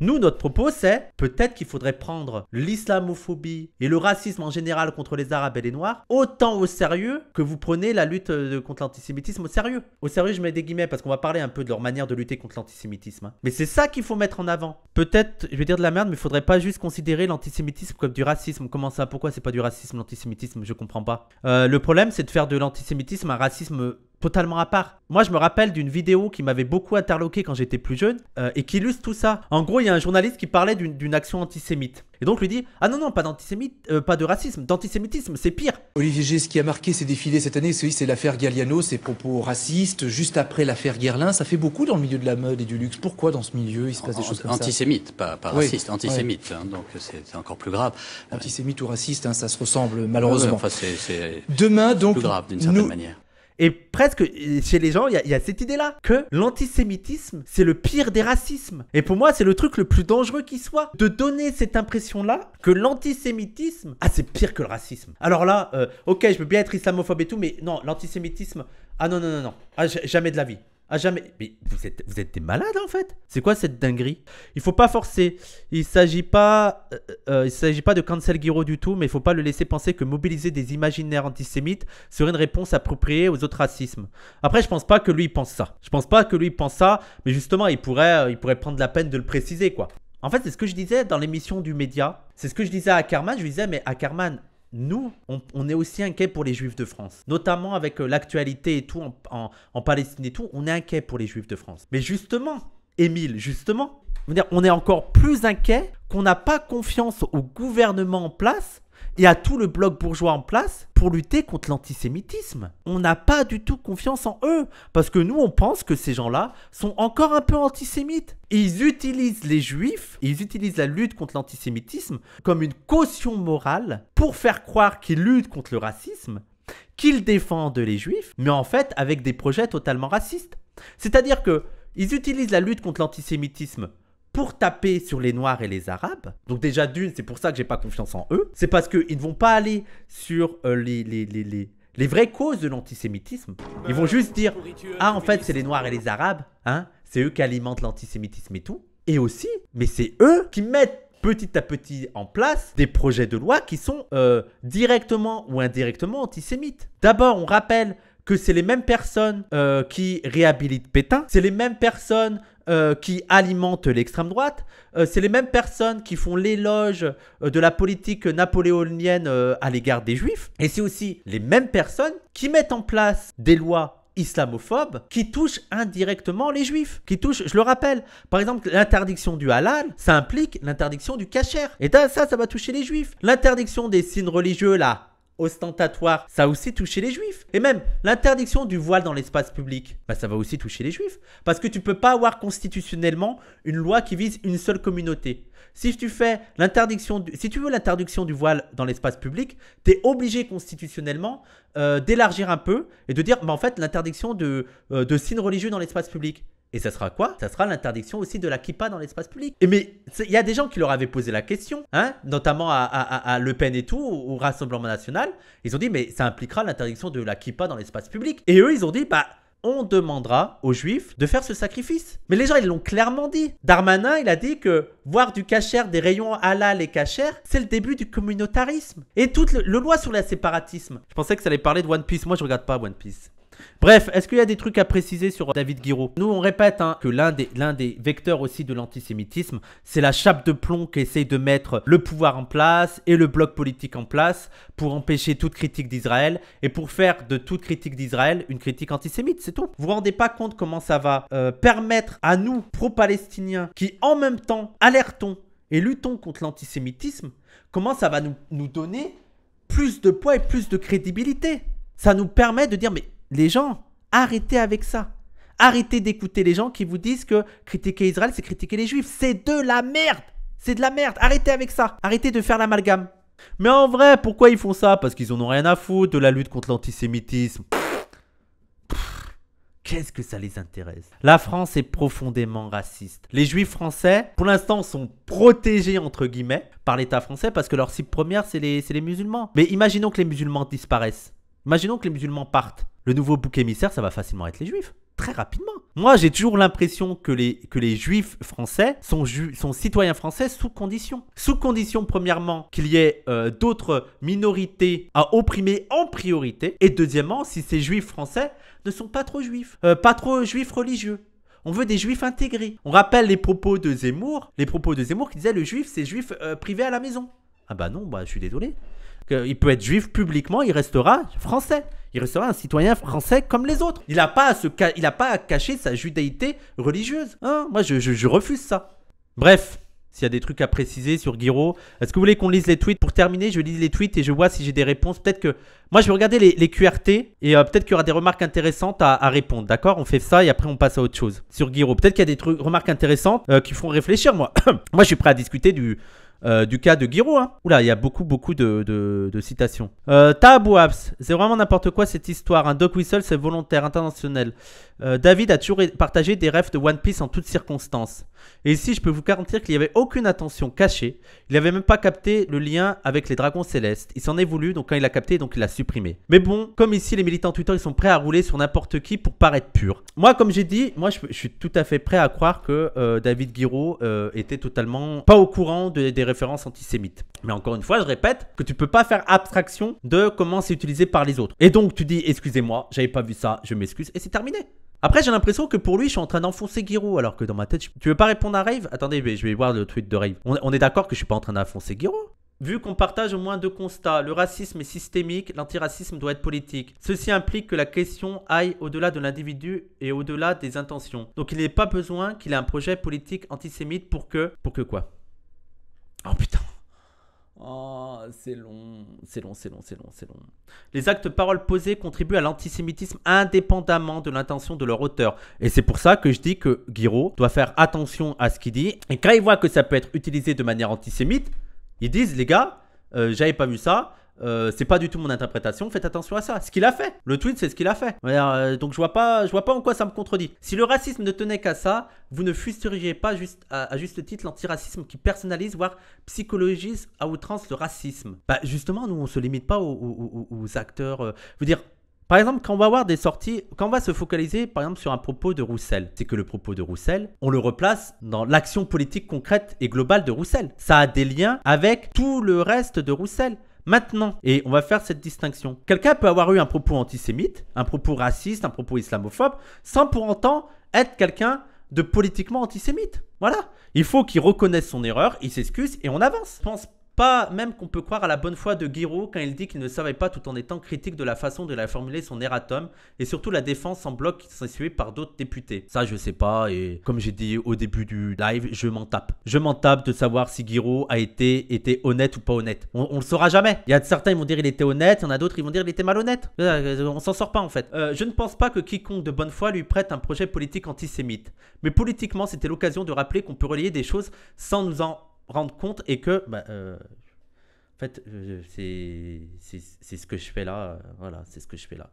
Nous, notre propos, c'est peut-être qu'il faudrait prendre l'islamophobie et le racisme en général contre les Arabes et les Noirs autant au sérieux que vous prenez la lutte euh, contre l'antisémitisme au sérieux. Au sérieux, je mets des guillemets parce qu'on va parler un peu de leur manière de lutter contre l'antisémitisme. Hein. Mais c'est ça qu'il faut mettre en avant. Peut-être, je vais dire de la merde, mais il faudrait pas juste considérer l'antisémitisme comme du racisme. Comment ça Pourquoi c'est pas du racisme l'antisémitisme Je comprends pas. Euh, le problème, c'est de faire de l'antisémitisme un racisme totalement à part. Moi, je me rappelle d'une vidéo qui m'avait beaucoup interloqué quand j'étais plus jeune euh, et qui illustre tout ça. En gros, il y a un journaliste qui parlait d'une action antisémite. Et donc lui dit Ah non, non, pas d'antisémite, euh, pas de racisme, d'antisémitisme, c'est pire. Olivier G, ce qui a marqué ces défilés cette année, c'est l'affaire Galliano, ses propos racistes, juste après l'affaire Guerlain. Ça fait beaucoup dans le milieu de la mode et du luxe. Pourquoi dans ce milieu il se passe des choses comme ça Antisémite, pas, raciste, antisémite. Hein, donc c'est encore plus grave. Antisémite ou raciste, hein, ça se ressemble malheureusement. enfin, c'est Demain, donc. Plus grave d'une certaine manière. Et presque chez les gens, il y, a cette idée-là que l'antisémitisme, c'est le pire des racismes. Et pour moi, c'est le truc le plus dangereux qui soit de donner cette impression-là que l'antisémitisme, ah, c'est pire que le racisme. Alors là, euh, ok, je veux bien être islamophobe et tout, mais non, l'antisémitisme, ah non, non, non, non, ah, jamais de la vie à ah, jamais. Mais vous êtes, vous des malades en fait. C'est quoi cette dinguerie Il faut pas forcer. Il s'agit pas, euh, euh, il s'agit pas de cancel Giro du tout, mais il faut pas le laisser penser que mobiliser des imaginaires antisémites serait une réponse appropriée aux autres racismes. Après, je pense pas que lui pense ça. Je pense pas que lui pense ça, mais justement, il pourrait, euh, il pourrait prendre la peine de le préciser quoi. En fait, c'est ce que je disais dans l'émission du média. C'est ce que je disais à Ackerman. Je lui disais, mais Ackerman, nous, on, est aussi inquiet pour les juifs de France. Notamment avec euh, l'actualité et tout, en, Palestine et tout, on est inquiet pour les juifs de France. Mais justement, Émile, justement, on est encore plus inquiet qu'on n'a pas confiance au gouvernement en place et à tout le bloc bourgeois en place pour lutter contre l'antisémitisme. On n'a pas du tout confiance en eux, parce que nous on pense que ces gens-là sont encore un peu antisémites. Ils utilisent les juifs, ils utilisent la lutte contre l'antisémitisme comme une caution morale pour faire croire qu'ils luttent contre le racisme, qu'ils défendent les juifs, mais en fait avec des projets totalement racistes. C'est-à-dire qu'ils utilisent la lutte contre l'antisémitisme pour taper sur les Noirs et les Arabes. Donc déjà d'une, c'est pour ça que j'ai pas confiance en eux. C'est parce qu'ils ne vont pas aller sur euh, les, les, vraies causes de l'antisémitisme. Ils vont juste dire Ah, en fait, c'est les Noirs et les Arabes, hein, c'est eux qui alimentent l'antisémitisme et tout. Et aussi, mais c'est eux qui mettent petit à petit en place des projets de loi qui sont euh, directement ou indirectement antisémites. D'abord, on rappelle que c'est les mêmes personnes euh, qui réhabilitent Pétain, c'est les mêmes personnes euh, qui alimentent l'extrême droite. Euh, c'est les mêmes personnes qui font l'éloge euh, de la politique napoléonienne à l'égard des juifs. Et c'est aussi les mêmes personnes qui mettent en place des lois islamophobes qui touchent indirectement les juifs, qui touchent, je le rappelle, par exemple l'interdiction du halal, ça implique l'interdiction du kasher. Et ça, ça va toucher les juifs. L'interdiction des signes religieux, là, ostentatoire, ça a aussi touché les juifs. Et même l'interdiction du voile dans l'espace public, bah, ça va aussi toucher les juifs. Parce que tu ne peux pas avoir constitutionnellement une loi qui vise une seule communauté. Si tu fais l'interdiction, si tu veux l'interdiction du voile dans l'espace public, tu es obligé constitutionnellement euh, d'élargir un peu et de dire, bah, en fait, l'interdiction de, euh, de signes religieux dans l'espace public, et ça sera quoi Ça sera l'interdiction aussi de la kippa dans l'espace public. Et mais il y a des gens qui leur avaient posé la question, hein, notamment à, Le Pen et tout, au, Rassemblement National. Ils ont dit, mais ça impliquera l'interdiction de la kippa dans l'espace public. Et eux, ils ont dit, bah, on demandera aux juifs de faire ce sacrifice. Mais les gens, ils l'ont clairement dit. Darmanin, il a dit que voir du kasher des rayons halal et cacher c'est le début du communautarisme. Et toute le, le loi sur le séparatisme. Je pensais que ça allait parler de One Piece. Moi, je regarde pas One Piece. Bref, est-ce qu'il y a des trucs à préciser sur David Guiraud Nous, on répète hein, que l'un des, vecteurs aussi de l'antisémitisme, c'est la chape de plomb essaye de mettre le pouvoir en place et le bloc politique en place pour empêcher toute critique d'Israël et pour faire de toute critique d'Israël une critique antisémite, c'est tout. Vous vous rendez pas compte comment ça va euh, permettre à nous, pro-palestiniens, qui en même temps alertons et luttons contre l'antisémitisme, comment ça va nous donner plus de poids et plus de crédibilité. Ça nous permet de dire, mais les gens, arrêtez avec ça. Arrêtez d'écouter les gens qui vous disent que critiquer Israël, c'est critiquer les Juifs. C'est de la merde. C'est de la merde. Arrêtez avec ça. Arrêtez de faire l'amalgame. Mais en vrai, pourquoi ils font ça Parce qu'ils en ont rien à foutre de la lutte contre l'antisémitisme. Qu'est-ce que ça les intéresse La France est profondément raciste. Les juifs français, pour l'instant, sont protégés, entre guillemets, par l'État français parce que leur cible première, c'est les, les musulmans. Mais imaginons que les musulmans disparaissent. Imaginons que les musulmans partent. Le nouveau bouc émissaire, ça va facilement être les juifs. Très rapidement. Moi, j'ai toujours l'impression que les, que les juifs français sont, sont citoyens français sous condition. Sous condition, premièrement, qu'il y ait euh, d'autres minorités à opprimer en priorité. Et deuxièmement, si ces juifs français ne sont pas trop juifs. Euh, pas trop juifs religieux. On veut des juifs intégrés. On rappelle les propos de Zemmour, les propos de Zemmour qui disait le juif, c'est juif euh, privé à la maison. Ah bah non, bah je suis désolé. Il peut être juif publiquement, il restera français. Il restera un citoyen français comme les autres. Il n'a pas, à pas à cacher sa judaïté religieuse. Hein. Moi, je, refuse ça. Bref, s'il y a des trucs à préciser sur Guiraud, Est-ce que vous voulez qu'on lise les tweets Pour terminer, je lis les tweets et je vois si j'ai des réponses. Peut-être que. Moi, je vais regarder les, QRT et euh, peut-être qu'il y aura des remarques intéressantes à, répondre. D'accord On fait ça et après on passe à autre chose. Sur Giro. peut-être qu'il y a des remarques intéressantes euh, qui feront réfléchir, moi. moi, je suis prêt à discuter du, euh, du cas de Giroud, Hein. Oula, il y a beaucoup, beaucoup de, de, de citations. Euh, Tabouabs, c'est vraiment n'importe quoi cette histoire. Un hein. Doc Whistle, c'est volontaire, international. Euh, David a toujours partagé des rêves de One Piece en toutes circonstances. Et ici, je peux vous garantir qu'il n'y avait aucune attention cachée. Il n'avait même pas capté le lien avec les dragons célestes. Il s'en est voulu, donc quand il l'a capté, donc il l'a supprimé. Mais bon, comme ici, les militants Twitter, ils sont prêts à rouler sur n'importe qui pour paraître pur. Moi, comme j'ai dit, moi, je, suis tout à fait prêt à croire que euh, David Guiraud euh, était totalement pas au courant des références antisémites. Mais encore une fois, je répète que tu ne peux pas faire abstraction de comment c'est utilisé par les autres. Et donc, tu dis, excusez-moi, je j'avais pas vu ça, je m'excuse, et c'est terminé. Après, j'ai l'impression que pour lui, je suis en train d'enfoncer Guiraud, alors que dans ma tête, je... tu veux pas répondre à Rave Attendez, je vais voir le tweet de Rave. On, est d'accord que je suis pas en train d'enfoncer Guiraud Vu qu'on partage au moins deux constats, le racisme est systémique, l'antiracisme doit être politique. Ceci implique que la question aille au-delà de l'individu et au-delà des intentions. Donc il n'est pas besoin qu'il ait un projet politique antisémite pour que... Pour que quoi Oh putain Oh, c'est long, c'est long, c'est long, c'est long, c'est long. Les actes paroles posées contribuent à l'antisémitisme indépendamment de l'intention de leur auteur. Et c'est pour ça que je dis que Guiraud doit faire attention à ce qu'il dit. Et quand il voit que ça peut être utilisé de manière antisémite, ils disent, les gars, euh, j'avais pas vu ça, euh, c'est pas du tout mon interprétation, faites attention à ça. Ce qu'il a fait, le tweet, c'est ce qu'il a fait. Euh, donc je vois pas, je vois pas en quoi ça me contredit. Si le racisme ne tenait qu'à ça, vous ne fusteriez pas juste, à, juste titre l'antiracisme qui personnalise, voire psychologise à outrance le racisme. Bah justement, nous on se limite pas aux, acteurs. Euh, je veux dire, par exemple, quand on va avoir des sorties, quand on va se focaliser par exemple sur un propos de Roussel, c'est que le propos de Roussel, on le replace dans l'action politique concrète et globale de Roussel. Ça a des liens avec tout le reste de Roussel maintenant. Et on va faire cette distinction. Quelqu'un peut avoir eu un propos antisémite, un propos raciste, un propos islamophobe, sans pour autant être quelqu'un de politiquement antisémite. Voilà. Il faut qu'il reconnaisse son erreur, il s'excuse et on avance. Je pense pas même qu'on peut croire à la bonne foi de Guiraud quand il dit qu'il ne savait pas tout en étant critique de la façon de la formuler son erratum et surtout la défense en bloc qui s'est par d'autres députés. Ça, je sais pas et comme j'ai dit au début du live, je m'en tape. Je m'en tape de savoir si Guiraud a été, honnête ou pas honnête. On, le saura jamais. Il y a certains, ils vont dire il était honnête, il y en a d'autres, ils vont dire il était malhonnête. Euh, on s'en sort pas en fait. Euh, je ne pense pas que quiconque de bonne foi lui prête un projet politique antisémite. Mais politiquement, c'était l'occasion de rappeler qu'on peut relier des choses sans nous en rendre compte et que, bah, euh, en fait, c'est ce que je fais là. Voilà, c'est ce que je fais là.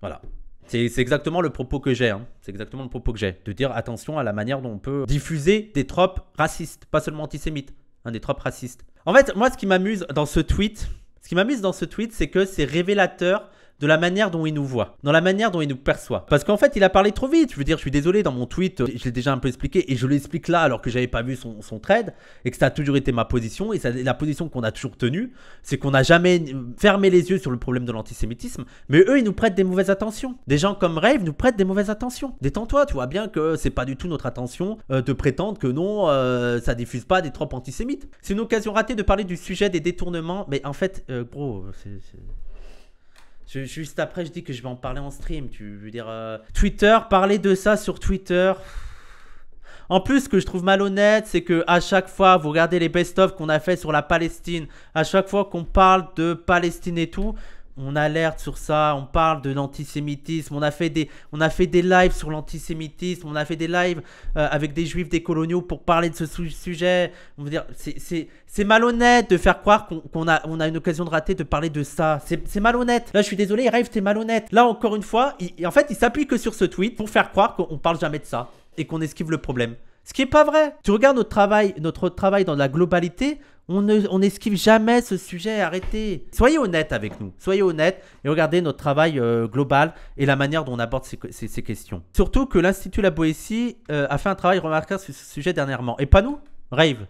Voilà. C'est exactement le propos que j'ai. Hein. C'est exactement le propos que j'ai. De dire attention à la manière dont on peut diffuser des tropes racistes, pas seulement antisémites, hein, des tropes racistes. En fait, moi, ce qui m'amuse dans ce tweet, ce qui m'amuse dans ce tweet, c'est que c'est révélateur de la manière dont il nous voit, dans la manière dont il nous perçoit. Parce qu'en fait, il a parlé trop vite. Je veux dire, je suis désolé, dans mon tweet, euh, je l'ai déjà un peu expliqué et je l'explique là alors que j'avais pas vu son, son, trade et que ça a toujours été ma position et la position qu'on a toujours tenue, c'est qu'on n'a jamais fermé les yeux sur le problème de l'antisémitisme. Mais eux, ils nous prêtent des mauvaises attentions. Des gens comme Rave nous prêtent des mauvaises attentions. Détends-toi, tu vois bien que c'est pas du tout notre attention euh, de prétendre que non, euh, ça diffuse pas des tropes antisémites. C'est une occasion ratée de parler du sujet des détournements, mais en fait, bro, gros, c'est juste après, je dis que je vais en parler en stream. Tu veux dire. Euh, Twitter, parler de ça sur Twitter. En plus, ce que je trouve malhonnête, c'est que à chaque fois, vous regardez les best-of qu'on a fait sur la Palestine, à chaque fois qu'on parle de Palestine et tout, on alerte sur ça, on parle de l'antisémitisme, on a fait des, on a fait des lives sur l'antisémitisme, on a fait des lives euh, avec des juifs, des coloniaux pour parler de ce sujet. c'est malhonnête de faire croire qu'on a, on a une occasion de rater de parler de ça. C'est malhonnête. Là, je suis désolé, Rave, t'es malhonnête. Là, encore une fois, en fait, il s'appuie que sur ce tweet pour faire croire qu'on parle jamais de ça et qu'on esquive le problème. Ce qui est pas vrai. Tu regardes notre travail, notre travail dans la globalité. On n'esquive ne, on esquive jamais ce sujet, arrêtez. Soyez honnête avec nous, soyez honnête et regardez notre travail euh, global et la manière dont on aborde ces, questions. Surtout que l'Institut La Boétie euh, a fait un travail remarquable sur ce sujet dernièrement. Et pas nous, Rave.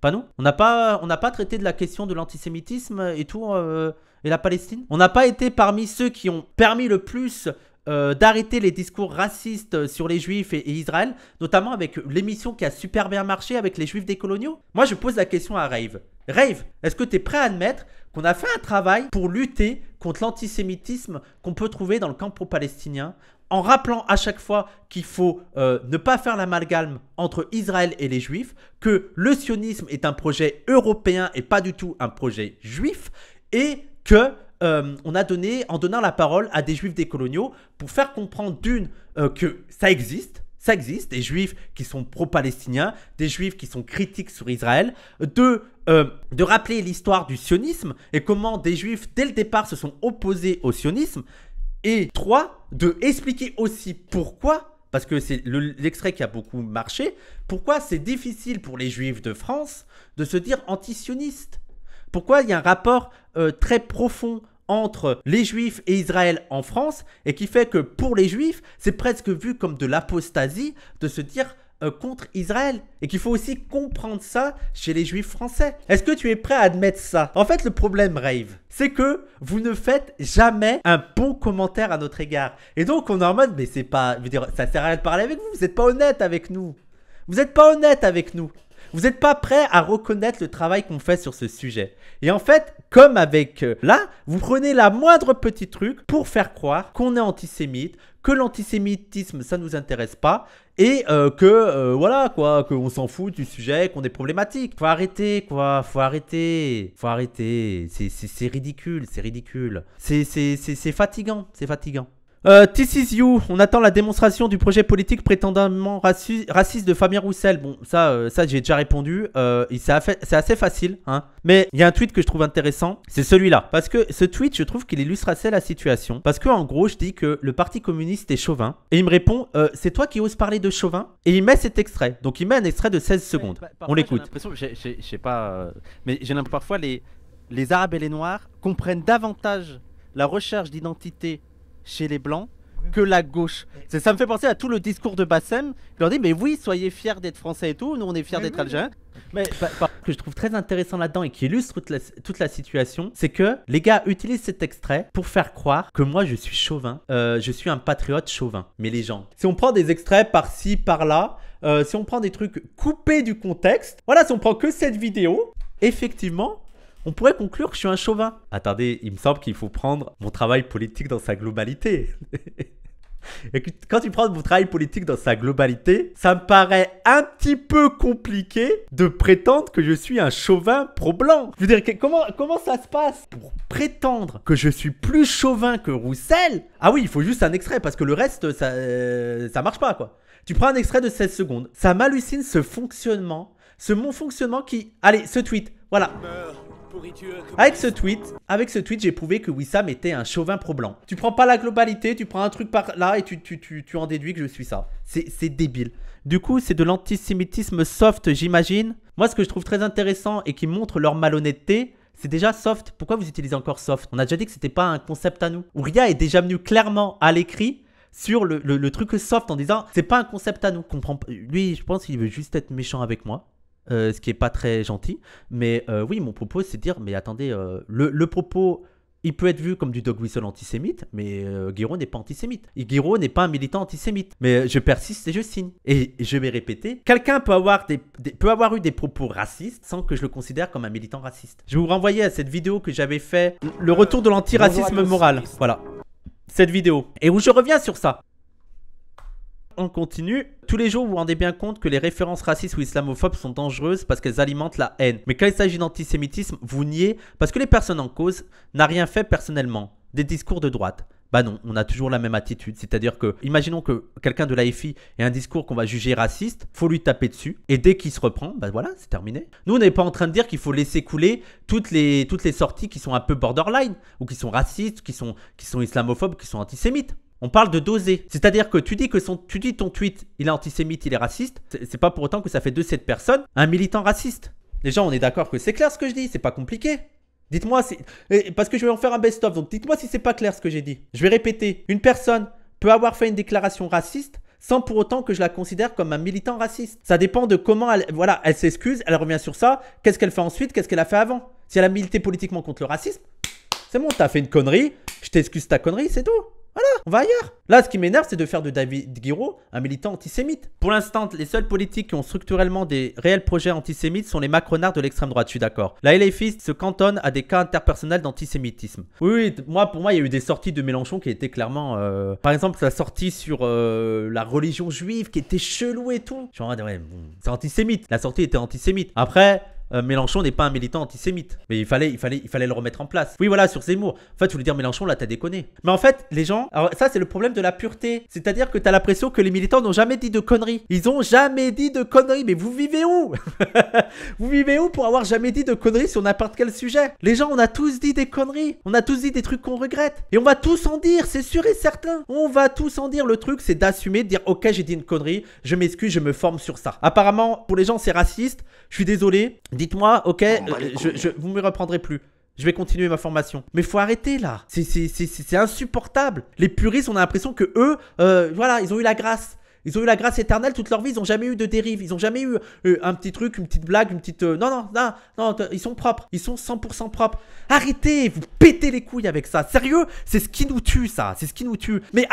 Pas nous. On n'a pas, pas traité de la question de l'antisémitisme et tout, euh, et la Palestine. On n'a pas été parmi ceux qui ont permis le plus euh, d'arrêter les discours racistes euh, sur les juifs et, Israël, notamment avec l'émission qui a super bien marché avec les juifs des coloniaux Moi, je pose la question à Rave. Rave, est-ce que tu es prêt à admettre qu'on a fait un travail pour lutter contre l'antisémitisme qu'on peut trouver dans le camp pro-palestinien en rappelant à chaque fois qu'il faut euh, ne pas faire l'amalgame entre Israël et les Juifs, que le sionisme est un projet européen et pas du tout un projet juif, et que euh, on a donné, en donnant la parole à des juifs décoloniaux pour faire comprendre d'une euh, que ça existe, ça existe, des juifs qui sont pro-palestiniens, des juifs qui sont critiques sur Israël, de, euh, de rappeler l'histoire du sionisme et comment des juifs dès le départ se sont opposés au sionisme, et trois, de expliquer aussi pourquoi, parce que c'est l'extrait qui a beaucoup marché, pourquoi c'est difficile pour les juifs de France de se dire anti anti-sionistes pourquoi il y a un rapport euh, très profond entre les juifs et Israël en France et qui fait que pour les juifs, c'est presque vu comme de l'apostasie de se dire euh, contre Israël et qu'il faut aussi comprendre ça chez les juifs français. Est-ce que tu es prêt à admettre ça En fait, le problème, Rave, c'est que vous ne faites jamais un bon commentaire à notre égard. Et donc, on est en mode, mais c'est pas, je dire, ça sert à rien de parler avec vous, vous n'êtes pas honnête avec nous. Vous n'êtes pas honnête avec nous. Vous n'êtes pas prêt à reconnaître le travail qu'on fait sur ce sujet. Et en fait, comme avec euh, là, vous prenez la moindre petit truc pour faire croire qu'on est antisémite, que l'antisémitisme ça nous intéresse pas et euh, que euh, voilà quoi, qu'on s'en fout du sujet, qu'on est problématique. Faut arrêter quoi, faut arrêter, faut arrêter. C'est ridicule, c'est ridicule. C'est fatigant, c'est fatigant. Euh, This is you, on attend la démonstration du projet politique prétendument raciste de Fabien Roussel. Bon, ça, euh, ça j'ai déjà répondu. Euh, c'est assez facile, hein. Mais il y a un tweet que je trouve intéressant, c'est celui-là. Parce que ce tweet, je trouve qu'il illustre assez la situation. Parce que en gros, je dis que le Parti communiste est chauvin. Et il me répond, euh, c'est toi qui oses parler de chauvin Et il met cet extrait. Donc il met un extrait de 16 secondes. on l'écoute. Je sais pas. mais j'ai l'impression parfois les, les Arabes et les Noirs comprennent davantage la recherche d'identité chez les Blancs que la gauche. Ça me fait penser à tout le discours de Bassem. Il leur dit Mais oui, soyez fiers d'être français et tout, nous on est fiers d'être algériens. Mais bah, que je trouve très intéressant là-dedans et qui illustre toute la, situation, c'est que les gars utilisent cet extrait pour faire croire que moi je suis chauvin, euh, je suis un patriote chauvin. Mais les gens, si on prend des extraits par-ci, par-là, euh, si on prend des trucs coupés du contexte, voilà, si on prend que cette vidéo, effectivement, on pourrait conclure que je suis un chauvin. Attendez, il me semble qu'il faut prendre mon travail politique dans sa globalité. Et quand tu prends mon travail politique dans sa globalité, ça me paraît un petit peu compliqué de prétendre que je suis un chauvin pro-blanc. Je veux dire, comment, ça se passe pour prétendre que je suis plus chauvin que Roussel Ah oui, il faut juste un extrait parce que le reste, ça, euh, ça marche pas quoi. Tu prends un extrait de 16 secondes, ça m'hallucine ce fonctionnement, ce mon fonctionnement qui. Allez, ce tweet, voilà. Avec ce tweet, avec ce tweet, j'ai prouvé que Wissam était un chauvin pro-blanc. Tu prends pas la globalité, tu prends un truc par là et tu, en déduis que je suis ça. C'est débile. Du coup, c'est de l'antisémitisme soft, j'imagine. Moi, ce que je trouve très intéressant et qui montre leur malhonnêteté, c'est déjà soft. Pourquoi vous utilisez encore soft On a déjà dit que c'était pas un concept à nous. Ouria est déjà venu clairement à l'écrit sur le, le, truc soft en disant c'est pas un concept à nous. Comprends, lui, je pense qu'il veut juste être méchant avec moi. Euh, ce qui est pas très gentil. Mais euh, oui, mon propos, c'est de dire, mais attendez, euh, le, propos, il peut être vu comme du dog whistle antisémite, mais Guiraud n'est pas antisémite. Et Guiraud n'est pas un militant antisémite. Mais je persiste et je signe. Et je vais répéter, quelqu'un peut, avoir des, peut avoir eu des propos racistes sans que je le considère comme un militant raciste. Je vais vous renvoyer à cette vidéo que j'avais fait, le retour de l'antiracisme moral. Voilà. Cette vidéo. Et où je reviens sur ça on continue. Tous les jours, vous vous rendez bien compte que les références racistes ou islamophobes sont dangereuses parce qu'elles alimentent la haine. Mais quand il s'agit d'antisémitisme, vous niez parce que les personnes en cause n'ont rien fait personnellement. Des discours de droite. Bah non, on a toujours la même attitude. C'est-à-dire que, imaginons que quelqu'un de l'AFI ait un discours qu'on va juger raciste, faut lui taper dessus, et dès qu'il se reprend, bah voilà, c'est terminé. Nous, on n'est pas en train de dire qu'il faut laisser couler toutes les, toutes les sorties qui sont un peu borderline, ou qui sont racistes, qui sont, qui sont islamophobes, qui sont antisémites. On parle de doser. C'est-à-dire que tu dis que son, tu dis ton tweet, il est antisémite, il est raciste. C'est pas pour autant que ça fait de cette personne un militant raciste. Les gens, on est d'accord que c'est clair ce que je dis, c'est pas compliqué. Dites-moi si. Parce que je vais en faire un best-of, donc dites-moi si c'est pas clair ce que j'ai dit. Je vais répéter. Une personne peut avoir fait une déclaration raciste sans pour autant que je la considère comme un militant raciste. Ça dépend de comment elle. Voilà, elle s'excuse, elle revient sur ça. Qu'est-ce qu'elle fait ensuite Qu'est-ce qu'elle a fait avant Si elle a milité politiquement contre le racisme, c'est bon, t'as fait une connerie, je t'excuse ta connerie, c'est tout. Voilà, on va ailleurs. Là, ce qui m'énerve, c'est de faire de David Guiraud un militant antisémite. Pour l'instant, les seuls politiques qui ont structurellement des réels projets antisémites sont les macronards de l'extrême droite, je suis d'accord. La LFI se cantonne à des cas interpersonnels d'antisémitisme. Oui, oui, moi, pour moi, il y a eu des sorties de Mélenchon qui étaient clairement... Euh, par exemple, la sortie sur euh, la religion juive qui était chelou et tout. Genre, ouais, c'est antisémite. La sortie était antisémite. Après, euh, Mélenchon n'est pas un militant antisémite. Mais il fallait, il, fallait, il fallait le remettre en place. Oui, voilà, sur Zemmour. En fait, je voulais dire Mélenchon, là, t'as déconné. Mais en fait, les gens. Alors, ça, c'est le problème de la pureté. C'est-à-dire que t'as l'impression que les militants n'ont jamais dit de conneries. Ils ont jamais dit de conneries. Mais vous vivez où Vous vivez où pour avoir jamais dit de conneries sur n'importe quel sujet Les gens, on a tous dit des conneries. On a tous dit des trucs qu'on regrette. Et on va tous en dire, c'est sûr et certain. On va tous en dire. Le truc, c'est d'assumer, de dire, ok, j'ai dit une connerie. Je m'excuse, je me forme sur ça. Apparemment, pour les gens, c'est raciste. Je suis désolé. Dites-moi, ok, oh, euh, je, vous me reprendrez plus. Je vais continuer ma formation. Mais faut arrêter là. C'est insupportable. Les puristes, on a l'impression que eux, euh, voilà, ils ont eu la grâce. Ils ont eu la grâce éternelle toute leur vie. Ils n'ont jamais eu de dérive. Ils n'ont jamais eu euh, un petit truc, une petite blague, une petite. non, non, non, non. Ils sont propres. Ils sont 100% propres. Arrêtez. Vous pétez les couilles avec ça. Sérieux, c'est ce qui nous tue, ça. C'est ce qui nous tue. Mais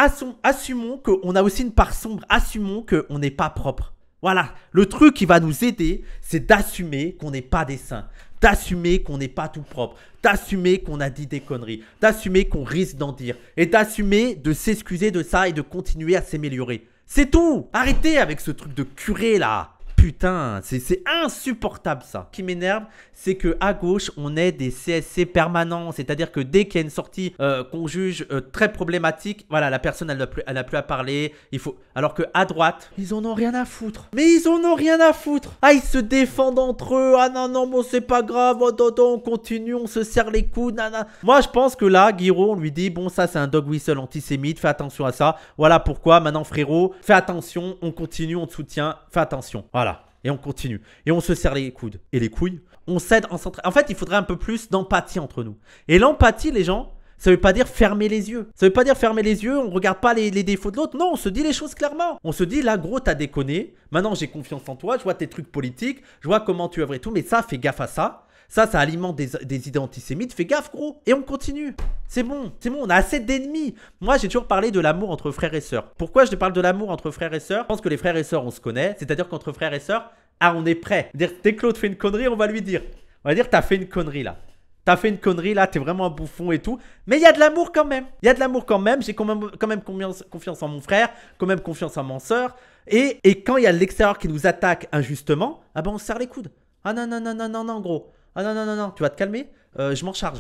assumons qu'on a aussi une part sombre. Assumons qu'on n'est pas propre. Voilà, le truc qui va nous aider, c'est d'assumer qu'on n'est pas des saints, d'assumer qu'on n'est pas tout propre, d'assumer qu'on a dit des conneries, d'assumer qu'on risque d'en dire, et d'assumer de s'excuser de ça et de continuer à s'améliorer. C'est tout Arrêtez avec ce truc de curé là putain, c'est insupportable ça. Ce qui m'énerve, c'est que à gauche, on est des CSC permanents, c'est-à-dire que dès qu'il y a une sortie euh, qu'on juge euh, très problématique, voilà, la personne elle n'a plus, elle plus à parler. Il faut, alors que à droite, ils en ont rien à foutre. Mais ils en ont rien à foutre. Ah, ils se défendent entre eux. Ah non non, bon c'est pas grave. Oh, on continue, on se serre les coudes. Moi, je pense que là, Guiro, on lui dit bon ça c'est un dog whistle antisémite, fais attention à ça. Voilà pourquoi. Maintenant frérot, fais attention, on continue, on te soutient, fais attention. Voilà et on continue. Et on se serre les coudes et les couilles. On s'aide, en centre. En fait, il faudrait un peu plus d'empathie entre nous. Et l'empathie, les gens, ça veut pas dire fermer les yeux. Ça veut pas dire fermer les yeux, on regarde pas les, défauts de l'autre. Non, on se dit les choses clairement. On se dit là, gros, t'as déconné. Maintenant, j'ai confiance en toi. Je vois tes trucs politiques. Je vois comment tu œuvres et tout. Mais ça, fais gaffe à ça. Ça, ça alimente des, des idées antisémites. Fais gaffe, gros. Et on continue. C'est bon, c'est bon, on a assez d'ennemis. Moi, j'ai toujours parlé de l'amour entre frères et sœurs. Pourquoi je te parle de l'amour entre frères et sœurs Je pense que les frères et sœurs, on se connaît. C'est-à-dire qu'entre frères et sœurs, ah, on est prêts. Dire, dès que Claude fait une connerie, on va lui dire. On va dire, t'as fait une connerie là. T'as fait une connerie là, t'es vraiment un bouffon et tout. Mais il y a de l'amour quand même. Il y a de l'amour quand même. J'ai quand même, quand même confiance, en mon frère, quand même confiance en mon soeur. Et, et quand il y a l'extérieur qui nous attaque injustement, ah ben on serre les coudes. Ah non, non, non, non, non, non, gros. Ah non, non, non, non, tu vas te calmer, euh, je m'en charge.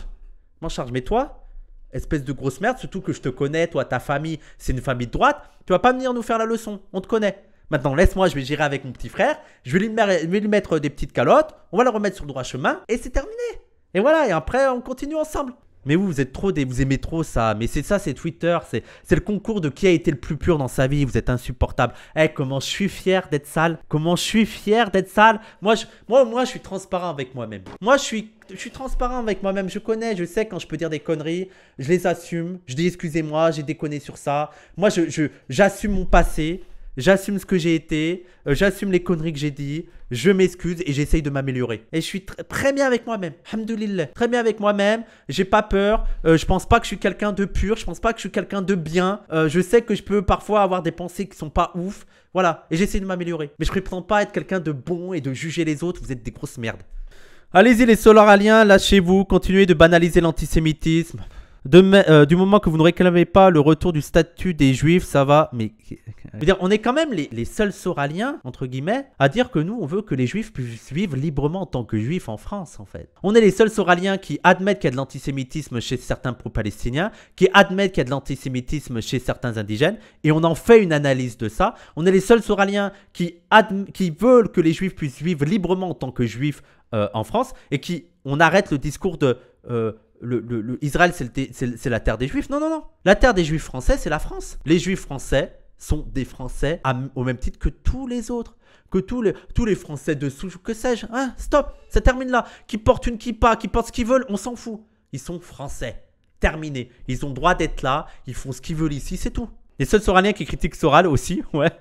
m'en charge. Mais toi, espèce de grosse merde, surtout que je te connais, toi, ta famille, c'est une famille de droite, tu vas pas venir nous faire la leçon, on te connaît. Maintenant, laisse-moi, je vais gérer avec mon petit frère, je vais lui, je vais lui mettre des petites calottes, on va le remettre sur le droit chemin, et c'est terminé. Et voilà, et après, on continue ensemble. Mais vous, vous êtes trop des, vous aimez trop ça. Mais c'est ça, c'est Twitter, c'est, le concours de qui a été le plus pur dans sa vie. Vous êtes insupportable. Eh, comment je suis fier d'être sale. Comment je suis fier d'être sale. Moi, je, moi, moi, je suis transparent avec moi-même. Moi, je suis, transparent avec moi-même. Je connais, je sais quand je peux dire des conneries. Je les assume. Je dis excusez-moi, j'ai déconné sur ça. Moi, j'assume mon passé j'assume ce que j'ai été, euh, j'assume les conneries que j'ai dit, je m'excuse et j'essaye de m'améliorer. Et je suis très bien avec moi-même, hamdoulilah. très bien avec moi-même, j'ai pas peur, euh, je pense pas que je suis quelqu'un de pur, je pense pas que je suis quelqu'un de bien, euh, je sais que je peux parfois avoir des pensées qui sont pas ouf, voilà, et j'essaye de m'améliorer. Mais je prétends pas être quelqu'un de bon et de juger les autres, vous êtes des grosses merdes. Allez-y les solaraliens, lâchez-vous, continuez de banaliser l'antisémitisme. du moment que vous ne réclamez pas le retour du statut des juifs, ça va, mais on est quand même les, seuls soraliens entre guillemets, à dire que nous, on veut que les Juifs puissent vivre librement en tant que Juifs en France, en fait. On est les seuls soraliens qui admettent qu'il y a de l'antisémitisme chez certains pro-palestiniens, qui admettent qu'il y a de l'antisémitisme chez certains indigènes, et on en fait une analyse de ça. On est les seuls soraliens qui, qui veulent que les Juifs puissent vivre librement en tant que Juifs euh, en France, et qui, on arrête le discours de... Euh, Israël, c'est la terre des Juifs. Non, non, non. La terre des Juifs français, c'est la France. Les Juifs français, sont des Français au même titre que tous les autres. Que tous les, tous les Français de que sais-je. Hein, stop, ça termine là. Qui porte une kippa, qui porte ce qu'ils veulent, on s'en fout. Ils sont Français. Terminé. Ils ont droit d'être là, ils font ce qu'ils veulent ici, c'est tout. Les seuls Soraliens qui critiquent Soral aussi, ouais.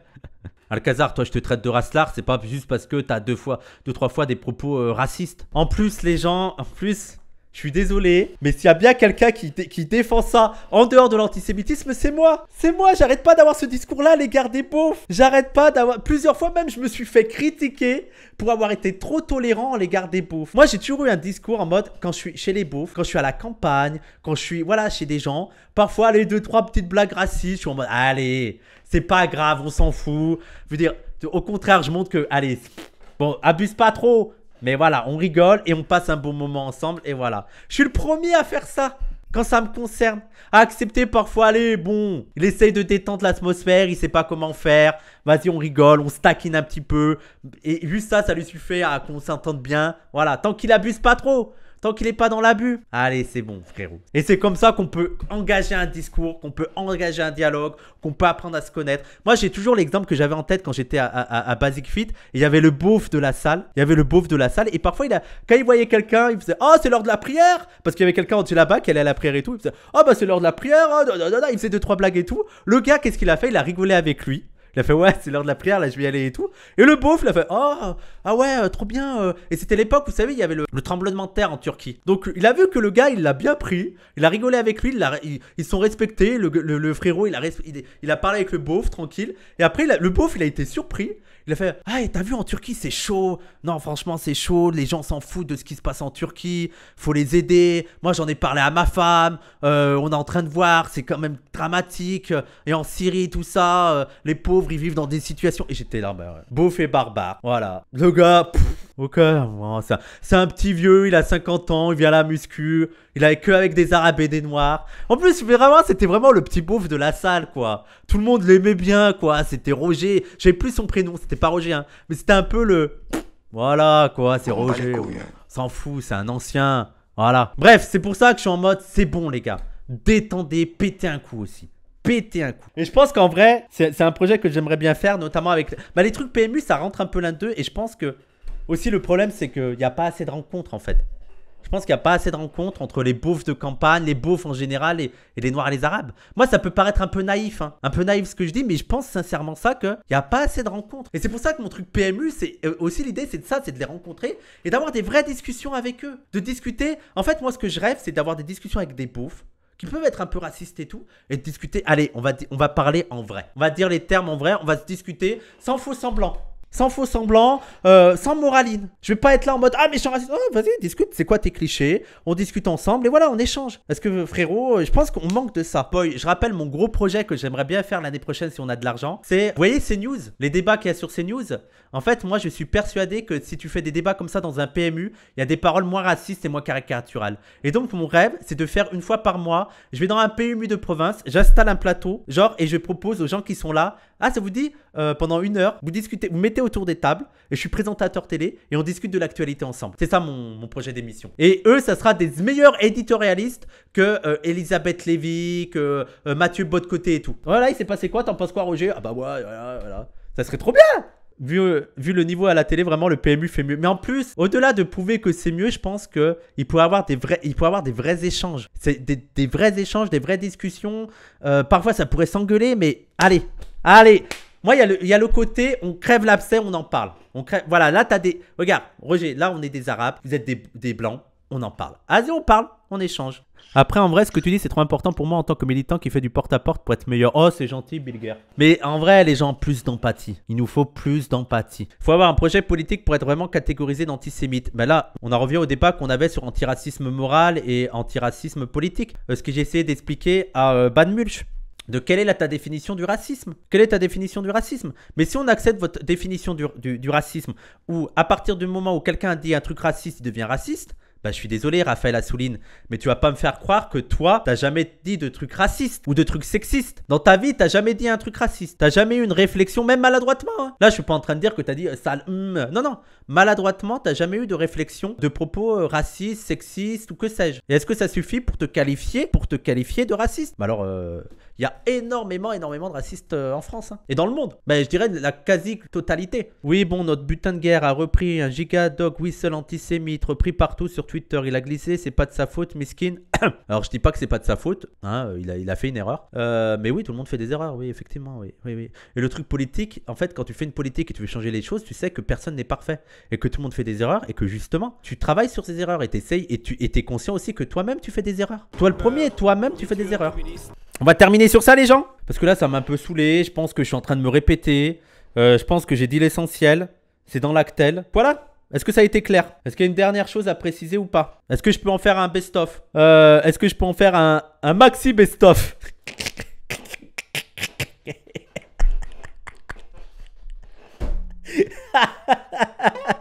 Alcazar, toi je te traite de racelard, c'est pas juste parce que t'as deux fois, deux trois fois des propos euh, racistes. En plus les gens, en plus, je suis désolé, mais s'il y a bien quelqu'un qui, défend ça en dehors de l'antisémitisme, c'est moi. C'est moi, j'arrête pas d'avoir ce discours-là, les l'égard des beaufs. J'arrête pas d'avoir... Plusieurs fois même, je me suis fait critiquer pour avoir été trop tolérant à l'égard des beaufs. Moi, j'ai toujours eu un discours en mode, quand je suis chez les beaufs, quand je suis à la campagne, quand je suis, voilà, chez des gens, parfois, les deux, trois petites blagues racistes, je suis en mode, allez, c'est pas grave, on s'en fout. Je veux dire, au contraire, je montre que, allez, bon, abuse pas trop, mais voilà, on rigole et on passe un bon moment ensemble et voilà. Je suis le premier à faire ça quand ça me concerne. À accepter parfois, allez, bon, il essaye de détendre l'atmosphère, il sait pas comment faire. Vas-y, on rigole, on stackine un petit peu. Et juste ça, ça lui suffit à qu'on s'entende bien. Voilà, tant qu'il abuse pas trop tant qu'il n'est pas dans l'abus. Allez, c'est bon, frérot. Et c'est comme ça qu'on peut engager un discours, qu'on peut engager un dialogue, qu'on peut apprendre à se connaître. Moi, j'ai toujours l'exemple que j'avais en tête quand j'étais à, Basic Fit. Il y avait le beauf de la salle. Il y avait le beauf de la salle. Et parfois, il a, quand il voyait quelqu'un, il faisait Oh, c'est l'heure de la prière Parce qu'il y avait quelqu'un en dessus là-bas qui allait à la prière et tout. Il faisait Oh, bah, c'est l'heure de la prière. Oh, il faisait deux, trois blagues et tout. Le gars, qu'est-ce qu'il a fait Il a rigolé avec lui. Il a fait ouais, c'est l'heure de la prière, là je vais y aller et tout. Et le beauf, il a fait oh, ah ouais, euh, trop bien. Euh. Et c'était l'époque, vous savez, il y avait le, tremblement de terre en Turquie. Donc il a vu que le gars, il l'a bien pris, il a rigolé avec lui, ils sont respectés. Le, frérot, il a, il, a parlé avec le beauf tranquille. Et après, le beauf, il a été surpris. Il a fait ah t'as vu en Turquie, c'est chaud. Non, franchement, c'est chaud. Les gens s'en foutent de ce qui se passe en Turquie. Faut les aider. Moi, j'en ai parlé à ma femme. Euh, on est en train de voir. C'est quand même dramatique. Et en Syrie, tout ça. Euh, les pauvres, ils vivent dans des situations. Et j'étais là, bah, ouais. beauf et barbare. Voilà. Le gars, Ok, oh, bon, c'est un, petit vieux, il a 50 ans, il vient à la muscu, il a que avec des arabes et des noirs. En plus, vraiment, c'était vraiment le petit beauf de la salle, quoi. Tout le monde l'aimait bien, quoi. C'était Roger. J'ai plus son prénom, c'était pas Roger, hein. Mais c'était un peu le. Voilà, quoi, c'est Roger. Hein. S'en fout, c'est un ancien. Voilà. Bref, c'est pour ça que je suis en mode, c'est bon, les gars. Détendez, pétez un coup aussi péter un coup. Et je pense qu'en vrai, c'est un projet que j'aimerais bien faire, notamment avec... Bah, les trucs PMU, ça rentre un peu l'un d'eux, et je pense que aussi, le problème, c'est qu'il n'y a pas assez de rencontres, en fait. Je pense qu'il n'y a pas assez de rencontres entre les beaufs de campagne, les beaufs en général et, les noirs et les arabes. Moi, ça peut paraître un peu naïf, hein. un peu naïf ce que je dis, mais je pense sincèrement ça qu'il n'y a pas assez de rencontres. Et c'est pour ça que mon truc PMU, c'est euh, aussi l'idée, c'est de ça, c'est de les rencontrer et d'avoir des vraies discussions avec eux. De discuter. En fait, moi, ce que je rêve, c'est d'avoir des discussions avec des beaufs qui peuvent être un peu racistes et tout, et de discuter. Allez, on va, on va parler en vrai. On va dire les termes en vrai, on va se discuter sans faux semblant sans faux semblant, euh, sans moraline. Je vais pas être là en mode ah mais je raciste. Oh, vas-y, discute. C'est quoi tes clichés On discute ensemble et voilà, on échange. Parce que frérot, euh, je pense qu'on manque de ça. Boy, je rappelle mon gros projet que j'aimerais bien faire l'année prochaine si on a de l'argent. C'est, vous voyez ces news, les débats qu'il y a sur ces news. En fait, moi je suis persuadé que si tu fais des débats comme ça dans un PMU, il y a des paroles moins racistes et moins caricaturales. Et donc mon rêve, c'est de faire une fois par mois, je vais dans un PMU de province, j'installe un plateau, genre et je propose aux gens qui sont là ah, ça vous dit euh, Pendant une heure, vous discutez, vous mettez autour des tables, et je suis présentateur télé, et on discute de l'actualité ensemble. C'est ça mon, projet d'émission. Et eux, ça sera des meilleurs éditorialistes que euh, Elisabeth Lévy, que euh, Mathieu Bodecoté et tout. Voilà, il s'est passé quoi T'en penses quoi, Roger Ah bah ouais, voilà, voilà. Ça serait trop bien vu, vu le niveau à la télé, vraiment, le PMU fait mieux. Mais en plus, au-delà de prouver que c'est mieux, je pense qu'il pourrait avoir des vrais, il pourrait avoir des vrais échanges. C'est des, vrais échanges, des vraies discussions. Euh, parfois, ça pourrait s'engueuler, mais allez, allez. Moi, il y, a le côté, on crève l'abcès, on en parle. On voilà, là, t'as des. Regarde, Roger, là, on est des Arabes, vous êtes des Blancs on en parle. Allez, on parle, on échange. Après, en vrai, ce que tu dis, c'est trop important pour moi en tant que militant qui fait du porte-à-porte pour être meilleur. Oh, c'est gentil, Bilger. Mais en vrai, les gens, plus d'empathie. Il nous faut plus d'empathie. Il faut avoir un projet politique pour être vraiment catégorisé d'antisémite. Mais ben là, on en revient au débat qu'on avait sur antiracisme moral et antiracisme politique. Euh, ce que j'ai essayé d'expliquer à euh, mulch De quelle est ta définition du racisme Quelle est ta définition du racisme Mais si on accepte votre définition du, du racisme, où à partir du moment où quelqu'un dit un truc raciste, il devient raciste, bah, je suis désolé, Raphaël Assouline, mais tu vas pas me faire croire que toi, t'as jamais dit de trucs racistes ou de trucs sexistes. Dans ta vie, t'as jamais dit un truc raciste. T'as jamais eu une réflexion, même maladroitement. Hein. Là, je suis pas en train de dire que t'as dit euh, sale. Hum, euh. Non, non. Maladroitement, t'as jamais eu de réflexion de propos euh, racistes, sexistes ou que sais-je. Et est-ce que ça suffit pour te qualifier, pour te qualifier de raciste Bah alors, il y a énormément, énormément de racistes en France hein. et dans le monde. Bah, je dirais la quasi-totalité. Oui, bon, notre butin de guerre a repris un giga dog whistle antisémite repris partout sur Twitter, il a glissé, c'est pas de sa faute, Miskin. Alors je dis pas que c'est pas de sa faute, hein, euh, il, a, fait une erreur. Euh, mais oui, tout le monde fait des erreurs, oui, effectivement, oui, oui, Et le truc politique, en fait, quand tu fais une politique et tu veux changer les choses, tu sais que personne n'est parfait et que tout le monde fait des erreurs et que justement, tu travailles sur ces erreurs et t'essayes et tu es conscient aussi que toi-même tu fais des erreurs. Toi le premier, toi-même tu fais des erreurs. On va terminer sur ça les gens Parce que là ça m'a un peu saoulé, je pense que je suis en train de me répéter, euh, je pense que j'ai dit l'essentiel, c'est dans l'actel. Voilà est-ce que ça a été clair Est-ce qu'il y a une dernière chose à préciser ou pas Est-ce que je peux en faire un best-of euh, Est-ce que je peux en faire un, un maxi best-of